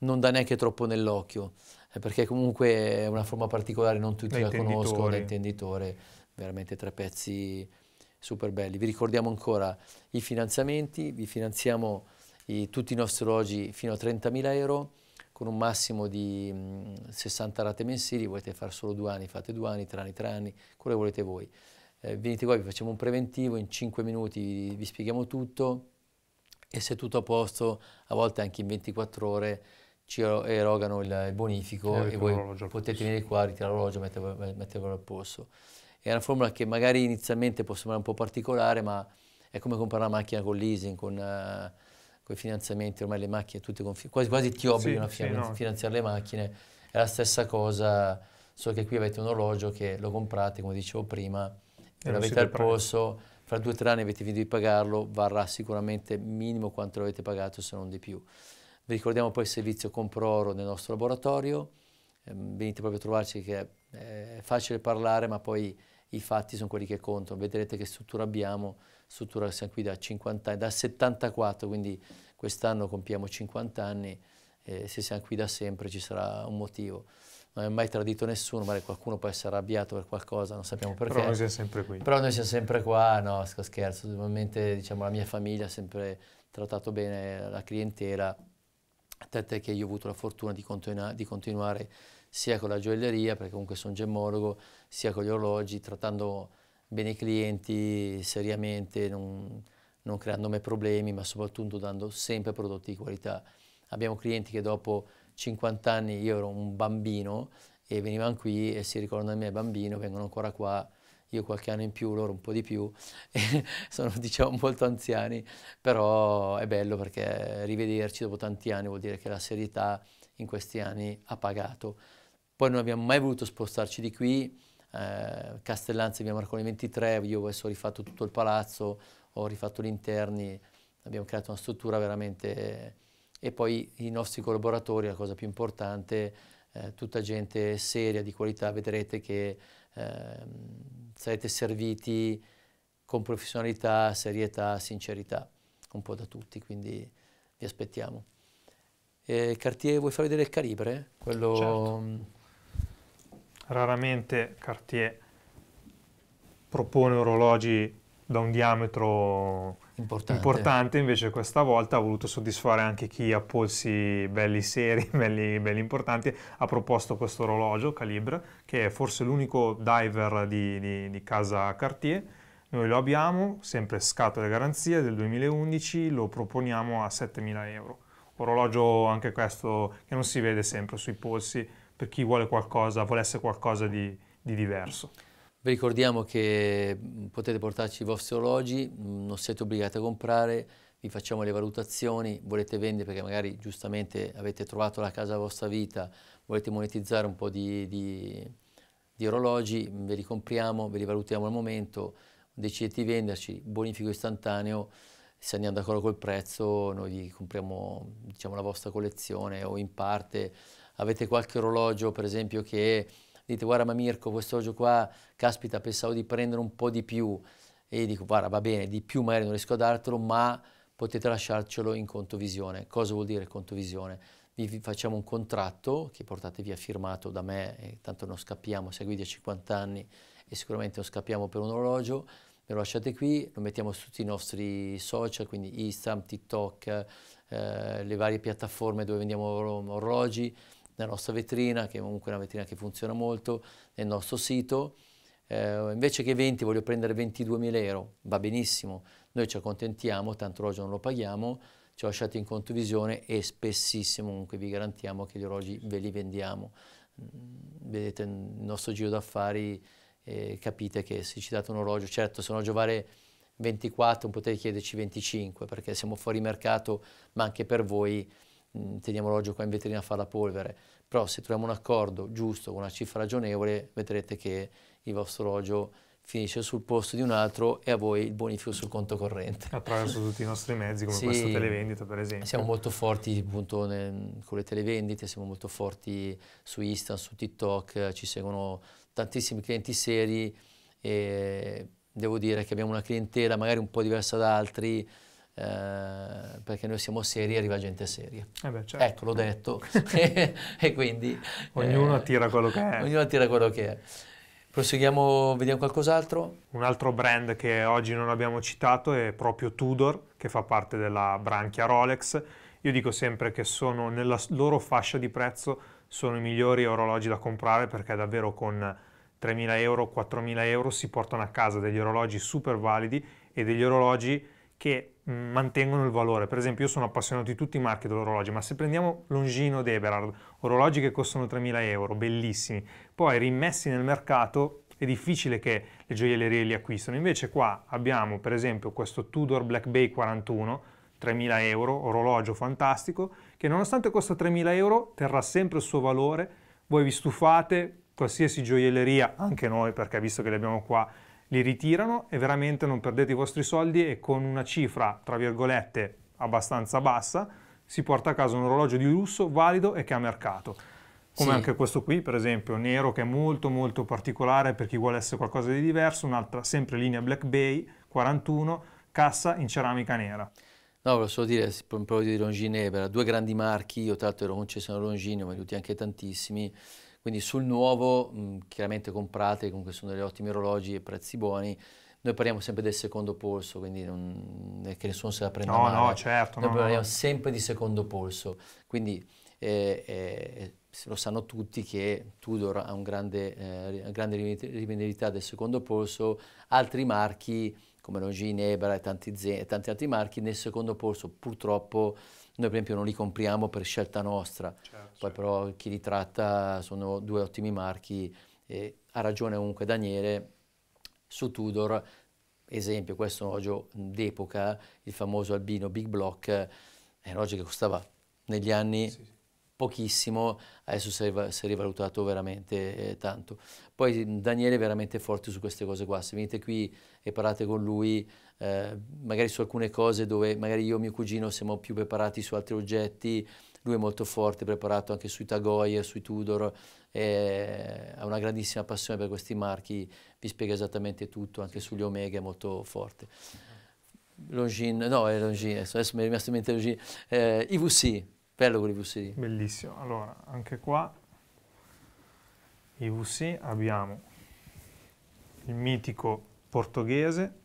Speaker 1: non dà neanche troppo nell'occhio, eh, perché comunque è una forma particolare, non tutti da la conoscono, da intenditore veramente tre pezzi super belli. Vi ricordiamo ancora i finanziamenti, vi finanziamo i, tutti i nostri orologi fino a 30.000 euro con un massimo di mh, mm, 60 rate mensili, volete fare solo due anni, fate due anni, tre anni, tre anni, quello che volete voi. Eh, venite qua, vi facciamo un preventivo, in 5 minuti vi spieghiamo tutto e se tutto a posto, a volte anche in 24 ore, ci erogano il bonifico e, voi potete venire qua, ritirare l'orologio e mettervelo, mettervelo al posto. È una formula che magari inizialmente può sembrare un po' particolare, ma è come comprare una macchina con leasing, con, uh, con i finanziamenti, ormai le macchine tutte con quasi, quasi ti obbligano sì, a finanzi sì, no. finanziare le macchine. È la stessa cosa, solo che qui avete un orologio che lo comprate, come dicevo prima, e l'avete al polso, fra due o tre anni avete finito di pagarlo, varrà sicuramente minimo quanto l'avete pagato, se non di più. Vi ricordiamo poi il servizio Comproro nel nostro laboratorio, ehm, venite proprio a trovarci che è facile parlare, ma poi i fatti sono quelli che contano. Vedrete che struttura abbiamo, struttura che siamo qui da 50 anni, da 74, quindi quest'anno compiamo 50 anni, eh, se siamo qui da sempre ci sarà un motivo. Non è mai tradito nessuno, magari qualcuno può essere arrabbiato per qualcosa, non sappiamo perché. Però noi siamo sempre qui. Però noi siamo sempre qua, no, scherzo, Normalmente diciamo, la mia famiglia ha sempre trattato bene la clientela, tant'è che io ho avuto la fortuna di, continu di continuare sia con la gioielleria, perché comunque sono gemmologo, sia con gli orologi, trattando bene i clienti seriamente, non, non creando mai problemi, ma soprattutto dando sempre prodotti di qualità. Abbiamo clienti che dopo 50 anni, io ero un bambino, e venivano qui e si ricordano di me bambino, vengono ancora qua, io qualche anno in più, loro un po' di più, sono diciamo molto anziani, però è bello perché rivederci dopo tanti anni vuol dire che la serietà in questi anni ha pagato. Poi non abbiamo mai voluto spostarci di qui, eh, Castellanza abbiamo Marconi 23, io adesso ho rifatto tutto il palazzo, ho rifatto gli interni, abbiamo creato una struttura veramente... E poi i nostri collaboratori, la cosa più importante, eh, tutta gente seria, di qualità, vedrete che eh, sarete serviti con professionalità, serietà, sincerità, un po' da tutti, quindi vi aspettiamo. Eh, Cartier, vuoi far vedere il
Speaker 2: calibre? Quello... Certo. Mm, Raramente Cartier propone orologi da un diametro importante. importante. invece questa volta ha voluto soddisfare anche chi ha polsi belli seri, belli, belli importanti, ha proposto questo orologio Calibre, che è forse l'unico diver di, di, di casa Cartier, noi lo abbiamo, sempre scatole di garanzia del 2011, lo proponiamo a 7.000 euro. Orologio anche questo che non si vede
Speaker 1: sempre sui polsi, per chi vuole qualcosa, volesse qualcosa di, di diverso. Vi ricordiamo che potete portarci i vostri orologi, non siete obbligati a comprare, vi facciamo le valutazioni, volete vendere perché magari giustamente avete trovato la casa della vostra vita, volete monetizzare un po' di, di, di orologi, ve li compriamo, ve li valutiamo al momento, decidete di venderci, bonifico istantaneo, se andiamo d'accordo col prezzo noi vi compriamo diciamo, la vostra collezione o in parte avete qualche orologio per esempio che dite guarda ma Mirko questo orologio qua, caspita pensavo di prendere un po' di più e dico guarda va bene, di più magari non riesco a dartelo ma potete lasciarcelo in contovisione. Cosa vuol dire contovisione? Vi facciamo un contratto che portate via firmato da me, tanto non scappiamo, se guidi a 50 anni e sicuramente non scappiamo per un orologio, me lo lasciate qui, lo mettiamo su tutti i nostri social, quindi Instagram, TikTok, eh, le varie piattaforme dove vendiamo orologi, nella nostra vetrina, che è comunque una vetrina che funziona molto, nel nostro sito. Eh, invece che 20 voglio prendere 22.000 euro, va benissimo, noi ci accontentiamo, tanto l'orologio non lo paghiamo, ci ho lasciato in conto e spessissimo comunque vi garantiamo che gli orologi ve li vendiamo. Mm, vedete il nostro giro d'affari, eh, capite che se ci date un orologio, certo se un orologio vale 24 potete chiederci 25 perché siamo fuori mercato, ma anche per voi Mm, teniamo l'orologio qua in vetrina a fare la polvere, però se troviamo un accordo giusto, una cifra ragionevole, vedrete che il vostro orologio finisce sul posto di un altro e a voi il bonifico sul conto corrente. Attraverso tutti i nostri mezzi, come sì, questa televendita per esempio. Siamo molto forti appunto nel, con le televendite, siamo molto forti su Instagram, su TikTok, ci seguono tantissimi clienti seri e devo dire che abbiamo una clientela magari un po' diversa da altri, eh, perché noi siamo seri e arriva gente seria. Eh beh, certo. Ecco, l'ho detto. e quindi... Ognuno eh, attira quello che è. Ognuno attira quello che è. Proseguiamo,
Speaker 2: vediamo qualcos'altro. Un altro brand che oggi non abbiamo citato è proprio Tudor, che fa parte della branchia Rolex. Io dico sempre che sono nella loro fascia di prezzo sono i migliori orologi da comprare perché davvero con 3.000 euro, 4.000 euro si portano a casa degli orologi super validi e degli orologi che mantengono il valore. Per esempio, io sono appassionato di tutti i marchi dell'orologio, ma se prendiamo Longino ed Everard, orologi che costano 3.000 euro, bellissimi, poi rimessi nel mercato è difficile che le gioiellerie li acquistino. Invece qua abbiamo per esempio questo Tudor Black Bay 41, 3.000 euro, orologio fantastico, che nonostante costa 3.000 euro terrà sempre il suo valore, voi vi stufate, qualsiasi gioielleria, anche noi perché visto che li abbiamo qua li ritirano e veramente non perdete i vostri soldi e con una cifra, tra virgolette, abbastanza bassa, si porta a casa un orologio di lusso valido e che ha mercato. Come sì. anche questo qui, per esempio, nero che è molto molto particolare per chi vuole essere qualcosa di diverso, un'altra sempre linea Black Bay 41, cassa in ceramica nera.
Speaker 1: No, volevo solo dire, proprio di Ron due grandi marchi, io tra l'altro ero concessionario Longini, ho venduti anche tantissimi, quindi sul nuovo, mh, chiaramente comprate, comunque sono degli ottimi orologi e prezzi buoni, noi parliamo sempre del secondo polso, quindi non è che nessuno se la prenda no, male. No, certo. Noi no, parliamo no. sempre di secondo polso, quindi eh, eh, lo sanno tutti che Tudor ha una grande, eh, grande rivendibilità del secondo polso, altri marchi come Longines, Ebra e tanti, e tanti altri marchi nel secondo polso purtroppo noi per esempio non li compriamo per scelta nostra, certo, poi certo. però chi li tratta sono due ottimi marchi e ha ragione comunque Daniele su Tudor, esempio questo è un orologio d'epoca, il famoso Albino Big Block, è un orologio che costava negli anni sì, sì. pochissimo, adesso si è, si è rivalutato veramente eh, tanto. Poi Daniele è veramente forte su queste cose qua, se venite qui e parlate con lui eh, magari su alcune cose dove magari io e mio cugino siamo più preparati su altri oggetti, lui è molto forte, preparato anche sui Tagoia, sui Tudor, eh, ha una grandissima passione per questi marchi, vi spiega esattamente tutto, anche sugli Omega è molto forte. Longin, no, è Longin, adesso mi è rimasto in mente Longin. eh, IVC, bello con l'IVC.
Speaker 2: Bellissimo, allora anche qua IVC abbiamo il mitico portoghese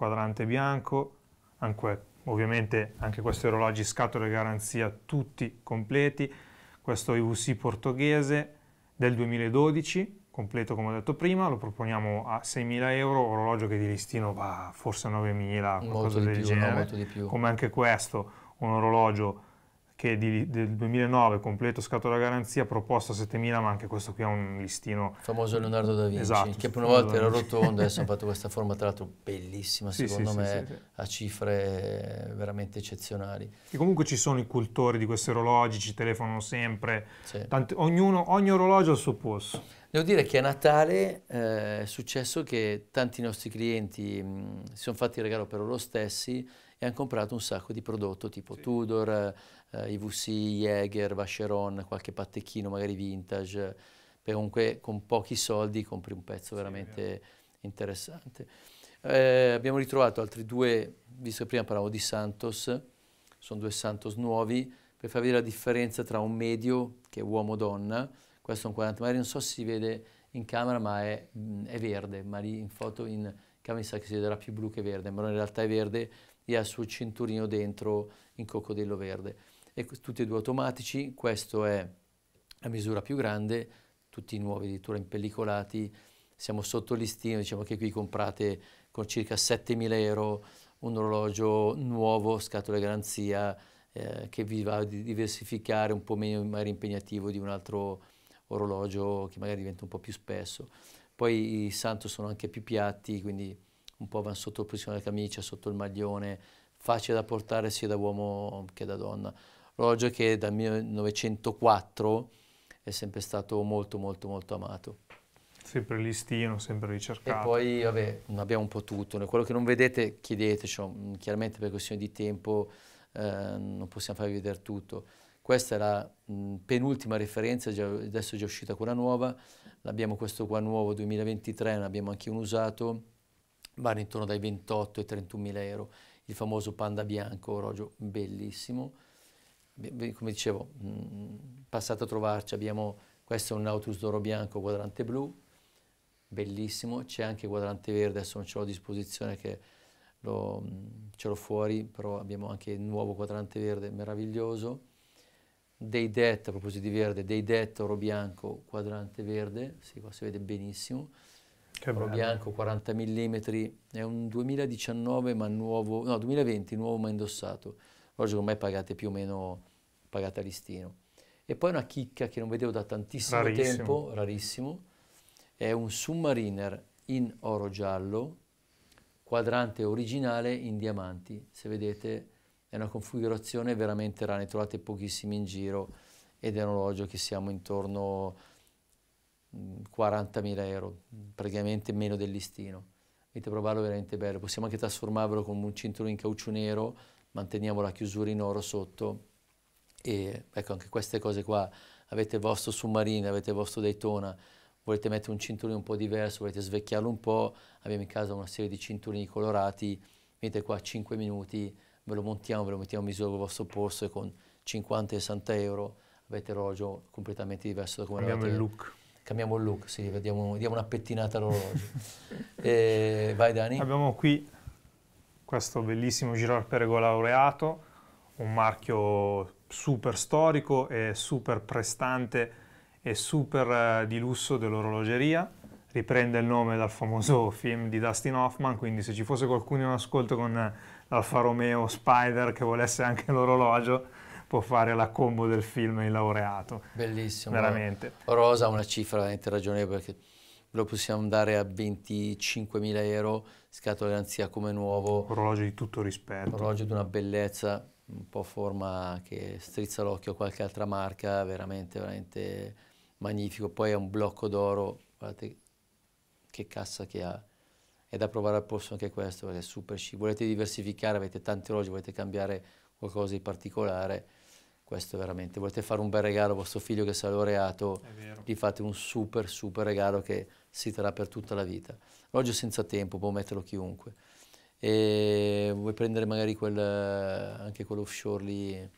Speaker 2: quadrante bianco, anche, ovviamente anche questi orologi scatole garanzia tutti completi, questo IVC portoghese del 2012, completo come ho detto prima, lo proponiamo a 6.000 euro, orologio che di listino va forse a 9.000, qualcosa molto del più, genere, no, come anche questo, un orologio che è di, del 2009, completo scatola garanzia, proposta 7000, ma anche questo qui è un listino. Il famoso Leonardo da Vinci, esatto, che per una volta era rotondo, adesso hanno
Speaker 1: fatto questa forma tra l'altro bellissima, sì, secondo sì, me, sì, a cifre veramente eccezionali.
Speaker 2: E comunque ci sono i cultori di questi orologi, ci telefonano sempre, Tanti, ognuno, ogni orologio ha il suo posto.
Speaker 1: Devo dire che a Natale eh, è successo che tanti nostri clienti mh, si sono fatti il regalo per loro stessi e hanno comprato un sacco di prodotto tipo sì. Tudor, eh, IVC, Jäger, Vacheron, qualche patechino magari vintage, per comunque con pochi soldi compri un pezzo sì, veramente interessante. Eh, abbiamo ritrovato altri due, visto che prima parlavo di Santos, sono due Santos nuovi, per far vedere la differenza tra un medio, che è uomo-donna, questo è un 40, magari non so se si vede in camera ma è, mm, è verde, ma in foto in camera mi sa che si vedrà più blu che verde, ma in realtà è verde, e ha il suo cinturino dentro in coccodrillo verde. E tutti e due automatici, questo è la misura più grande, tutti nuovi addirittura impellicolati, siamo sotto listino, diciamo che qui comprate con circa 7.000 euro un orologio nuovo, scatole garanzia, eh, che vi va a diversificare un po' meno magari impegnativo di un altro orologio che magari diventa un po' più spesso. Poi i Santos sono anche più piatti, quindi un po' van sotto il pressione della camicia, sotto il maglione, facile da portare sia da uomo che da donna. Orologio che dal 1904 è sempre stato molto molto molto amato.
Speaker 2: Sempre listino, sempre
Speaker 1: ricercato. E poi, vabbè, abbiamo un po' tutto. Quello che non vedete chiedeteci, cioè, chiaramente per questione di tempo eh, non possiamo farvi vedere tutto. Questa è la mh, penultima referenza, già, adesso è già uscita quella nuova, L'abbiamo questo qua nuovo 2023, ne abbiamo anche un usato, vanno intorno dai 28 ai 31 mila euro. Il famoso panda bianco, orologio bellissimo. Come dicevo, mh, mm, passate a trovarci, abbiamo, questo è un Nautilus d'oro bianco quadrante blu, bellissimo, c'è anche quadrante verde, adesso non ce l'ho a disposizione che lo, mm, ce l'ho fuori, però abbiamo anche il nuovo quadrante verde meraviglioso. Dei det, a proposito di verde, dei det oro bianco quadrante verde, sì, qua si vede benissimo che bello. bianco 40 mm, è un 2019 ma nuovo, no 2020 nuovo ma indossato, oggi ormai pagate più o meno, pagate a listino. E poi una chicca che non vedevo da tantissimo rarissimo. tempo, rarissimo, è un Submariner in oro giallo, quadrante originale in diamanti, se vedete è una configurazione veramente rara, ne trovate pochissimi in giro ed è un orologio che siamo intorno 40.000 euro, praticamente meno del listino. Avete provarlo veramente bello. Possiamo anche trasformarlo con un cinturino in caucciù nero, manteniamo la chiusura in oro sotto e ecco anche queste cose qua. Avete il vostro submarino, avete il vostro Daytona, volete mettere un cinturino un po' diverso, volete svecchiarlo un po', abbiamo in casa una serie di cinturini colorati, venite qua 5 minuti, ve lo montiamo, ve lo mettiamo a misura del vostro posto e con 50-60 euro avete l'orologio completamente diverso da come l'avete. Abbiamo il look Cambiamo il look, sì, diamo, diamo una pettinata all'orologio. eh, vai Dani. Abbiamo qui questo bellissimo Girard Perego
Speaker 2: laureato, un marchio super storico e super prestante e super eh, di lusso dell'orologeria. Riprende il nome dal famoso film di Dustin Hoffman, quindi se ci fosse qualcuno in ascolto con eh, l'Alfa Romeo Spider che volesse anche l'orologio, può fare la combo del film in laureato.
Speaker 1: Bellissimo. Veramente. Rosa ha una cifra veramente ragionevole perché lo possiamo dare a 25.000 euro, scatola di d'anzia come nuovo. Orologio di tutto rispetto. Orologio di una bellezza, un po' forma che strizza l'occhio a qualche altra marca, veramente, veramente magnifico. Poi è un blocco d'oro, guardate che cassa che ha. È da provare al posto anche questo, perché è super sci. Volete diversificare, avete tanti orologi, volete cambiare qualcosa di particolare, questo veramente, volete fare un bel regalo a vostro figlio che si è laureato, gli fate un super super regalo che si terrà per tutta la vita. L'orologio senza tempo, può metterlo chiunque. E vuoi prendere magari quel, anche quell'offshore lì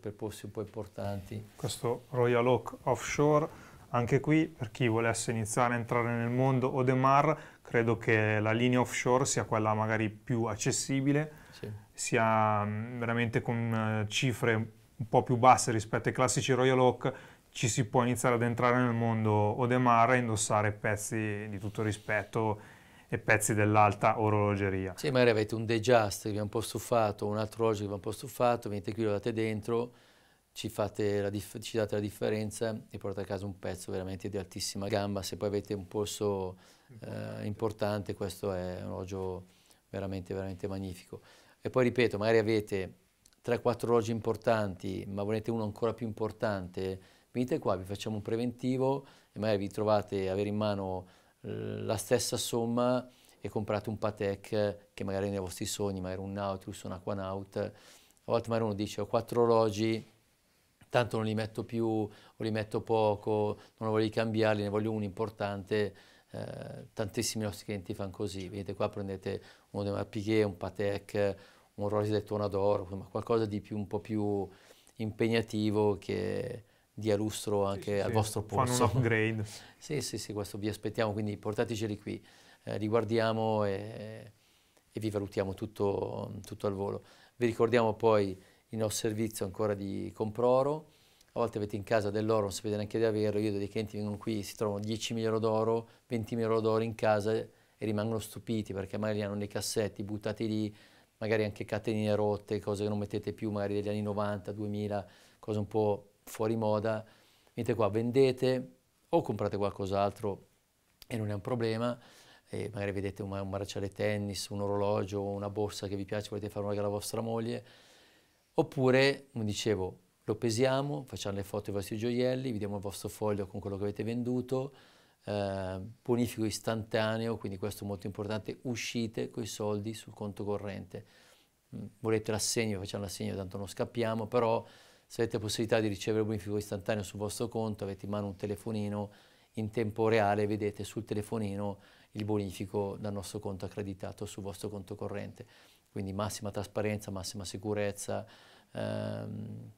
Speaker 1: per posti un po' importanti. Questo
Speaker 2: Royal Oak Offshore, anche qui per chi volesse iniziare a entrare nel mondo Odemar, credo che la linea offshore sia quella magari più accessibile sì. sia mm, veramente con eh, cifre un po' più basse rispetto ai classici Royal Oak, ci si può iniziare ad entrare nel mondo Odemar e indossare pezzi di tutto rispetto e pezzi dell'alta orologeria.
Speaker 1: Sì, magari avete un Dejust che vi ha un po' stufato, un altro orologio che vi ha un po' stufato, venite qui, lo date dentro, ci, ci, date la differenza e portate a casa un pezzo veramente di altissima gamba. Se poi avete un polso eh, importante, questo è un orologio veramente, veramente magnifico. E poi ripeto, magari avete 3-4 orologi importanti, ma volete uno ancora più importante, venite qua, vi facciamo un preventivo e magari vi trovate a avere in mano la stessa somma e comprate un Patek che magari nei vostri sogni, magari un Nautilus, un Aquanaut. A volte magari uno dice ho quattro orologi, tanto non li metto più o li metto poco, non voglio cambiarli, ne voglio uno importante. Eh, tantissimi nostri clienti fanno così, venite qua, prendete uno dei Piquet, un Patek, un Rolex del Tornadoro, ma qualcosa di più, un po' più impegnativo che dia lustro anche sì, al sì, vostro polso. Fanno un upgrade. sì, sì, sì, questo vi aspettiamo, quindi portateceli qui, eh, li guardiamo e, e vi valutiamo tutto, tutto, al volo. Vi ricordiamo poi il nostro servizio ancora di Comproro, a volte avete in casa dell'oro, non sapete neanche di averlo, io dei clienti vengono qui, si trovano 10.000 euro d'oro, 20.000 euro d'oro in casa, e rimangono stupiti perché magari hanno dei cassetti buttati lì, magari anche catenine rotte, cose che non mettete più magari degli anni 90, 2000, cose un po' fuori moda. Venite qua, vendete o comprate qualcos'altro e non è un problema, e magari vedete un, un bracciale tennis, un orologio, una borsa che vi piace, volete fare un alla vostra moglie, oppure, come dicevo, lo pesiamo, facciamo le foto dei vostri gioielli, vi diamo il vostro foglio con quello che avete venduto, eh, bonifico istantaneo, quindi questo è molto importante, uscite con i soldi sul conto corrente. Mm, volete l'assegno, facciamo l'assegno, tanto non scappiamo, però se avete possibilità di ricevere bonifico istantaneo sul vostro conto, avete in mano un telefonino, in tempo reale vedete sul telefonino il bonifico dal nostro conto accreditato sul vostro conto corrente. Quindi massima trasparenza, massima sicurezza, ehm,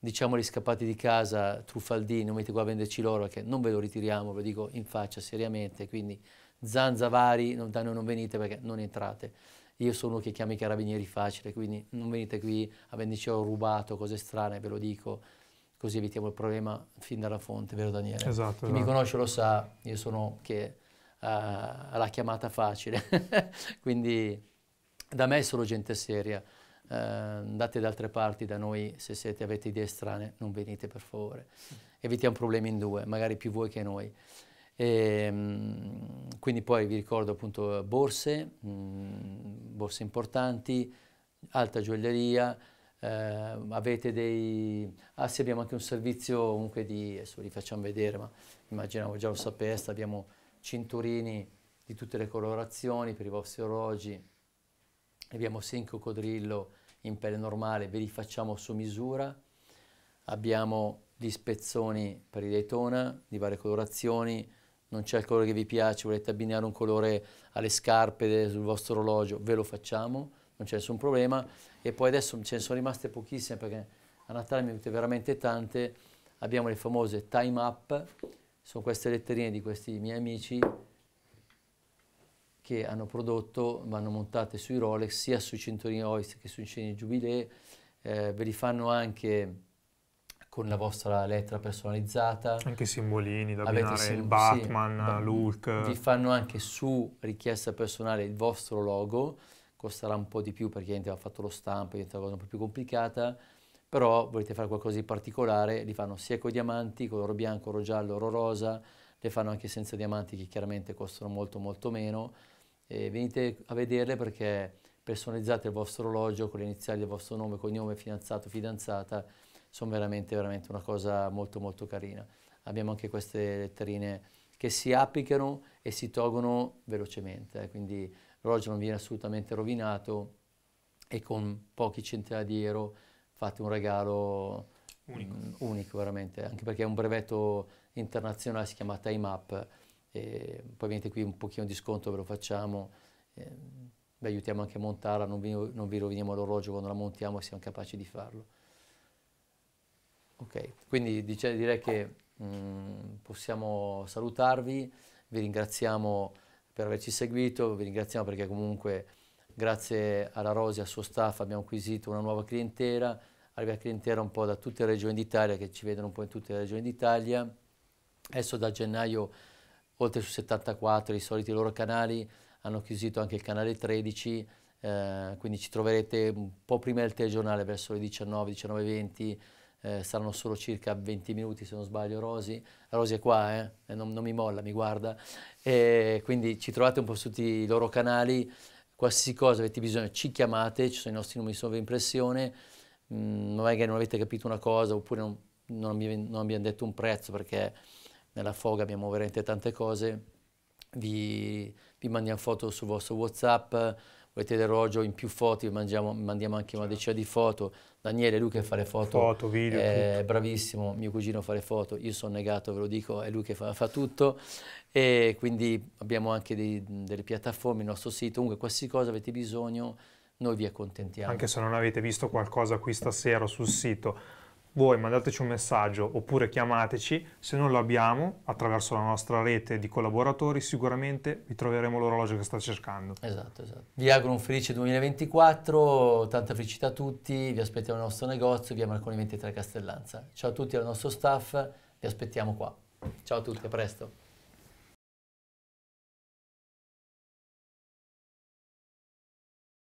Speaker 1: diciamo gli scappati di casa, truffaldini, non metti qua a venderci l'oro, perché non ve lo ritiriamo, ve lo dico in faccia seriamente, quindi zanzavari, non, da noi non venite perché non entrate. Io sono uno che chiama i carabinieri facile, quindi non venite qui a venderci l'oro rubato, cose strane, ve lo dico, così evitiamo il problema fin dalla fonte, vero Daniele? Esatto. Chi esatto. mi conosce lo sa, io sono che ha uh, la chiamata facile, quindi da me è solo gente seria. Ehm, andate da altre parti da noi se siete, avete idee strane, non venite per favore. Evitiamo problemi in due, magari più voi che noi. E, ehm, quindi poi vi ricordo appunto eh, borse, mh, mm, borse importanti, alta gioielleria, eh, avete dei... Ah sì, abbiamo anche un servizio comunque di... adesso li facciamo vedere, ma immaginavo già lo sapeste, abbiamo cinturini di tutte le colorazioni per i vostri orologi, abbiamo Sen Coccodrillo in pelle normale, ve li facciamo su misura, abbiamo gli spezzoni per i Daytona di varie colorazioni, non c'è il colore che vi piace, volete abbinare un colore alle scarpe sul vostro orologio, ve lo facciamo, non c'è nessun problema. E poi adesso ce ne sono rimaste pochissime perché a Natale mi avete veramente tante. Abbiamo le famose time up, sono queste letterine di questi miei amici che hanno prodotto vanno montate sui Rolex sia sui cinturini Oyster che sui ceni Jubilee, eh, ve li fanno anche con la vostra lettera personalizzata. Anche simbolini da abbinare, sim- il Batman, sì, Luke. Vi fanno anche su richiesta personale il vostro logo, costerà un po' di più perché ha fatto lo stampo, è una cosa un po' più complicata, però volete fare qualcosa di particolare, li fanno sia con i diamanti, colore bianco, oro giallo, oro rosa, le fanno anche senza diamanti che chiaramente costano molto molto meno e venite a vederle perché personalizzate il vostro orologio con le iniziali del vostro nome, cognome, fidanzato, fidanzata, sono veramente, veramente una cosa molto molto carina. Abbiamo anche queste letterine che si applicano e si tolgono velocemente, eh, quindi l'orologio non viene assolutamente rovinato e con pochi centinaia di euro fate un regalo unico, mh, mm, unico veramente, anche perché è un brevetto internazionale, si chiama Time Up, eh, poi venite qui un pochino di sconto ve lo facciamo, eh, vi aiutiamo anche a montarla, non vi, non vi roviniamo l'orologio quando la montiamo e siamo capaci di farlo. Ok, quindi dice, direi che mh, mm, possiamo salutarvi, vi ringraziamo per averci seguito, vi ringraziamo perché comunque grazie alla Rosi e al suo staff abbiamo acquisito una nuova clientela, arriva clientela un po' da tutte le regioni d'Italia che ci vedono un po' in tutte le regioni d'Italia. Adesso da gennaio oltre su 74 i soliti loro canali, hanno chiusito anche il canale 13, eh, quindi ci troverete un po' prima del telegiornale verso le 19, 19.20, eh, saranno solo circa 20 minuti se non sbaglio Rosi la è qua, eh? non, non, mi molla, mi guarda, e quindi ci trovate un po' su tutti i loro canali, qualsiasi cosa avete bisogno ci chiamate, ci sono i nostri numeri di sovraimpressione, mm, magari non avete capito una cosa oppure non, non, abbiamo, non abbiamo detto un prezzo perché nella foga abbiamo veramente tante cose, vi, vi mandiamo foto sul vostro Whatsapp, volete l'orologio in più foto, vi mandiamo, mandiamo anche una decina di foto, Daniele, lui che fa le foto, foto video, è bravissimo, mio cugino fa le foto, io sono negato, ve lo dico, è lui che fa, fa tutto e quindi abbiamo anche dei, delle piattaforme, il nostro sito, comunque qualsiasi cosa avete bisogno noi vi accontentiamo. Anche se
Speaker 2: non avete visto qualcosa qui stasera sul sito, voi mandateci un messaggio oppure chiamateci, se non lo abbiamo attraverso la nostra rete di collaboratori sicuramente vi
Speaker 1: troveremo l'orologio che sta
Speaker 2: cercando. Esatto, esatto.
Speaker 1: Vi auguro un felice 2024, tanta felicità a tutti, vi aspettiamo al nostro negozio via Marconi 23 Castellanza. Ciao a tutti al nostro staff, vi aspettiamo qua. Ciao a tutti, a presto.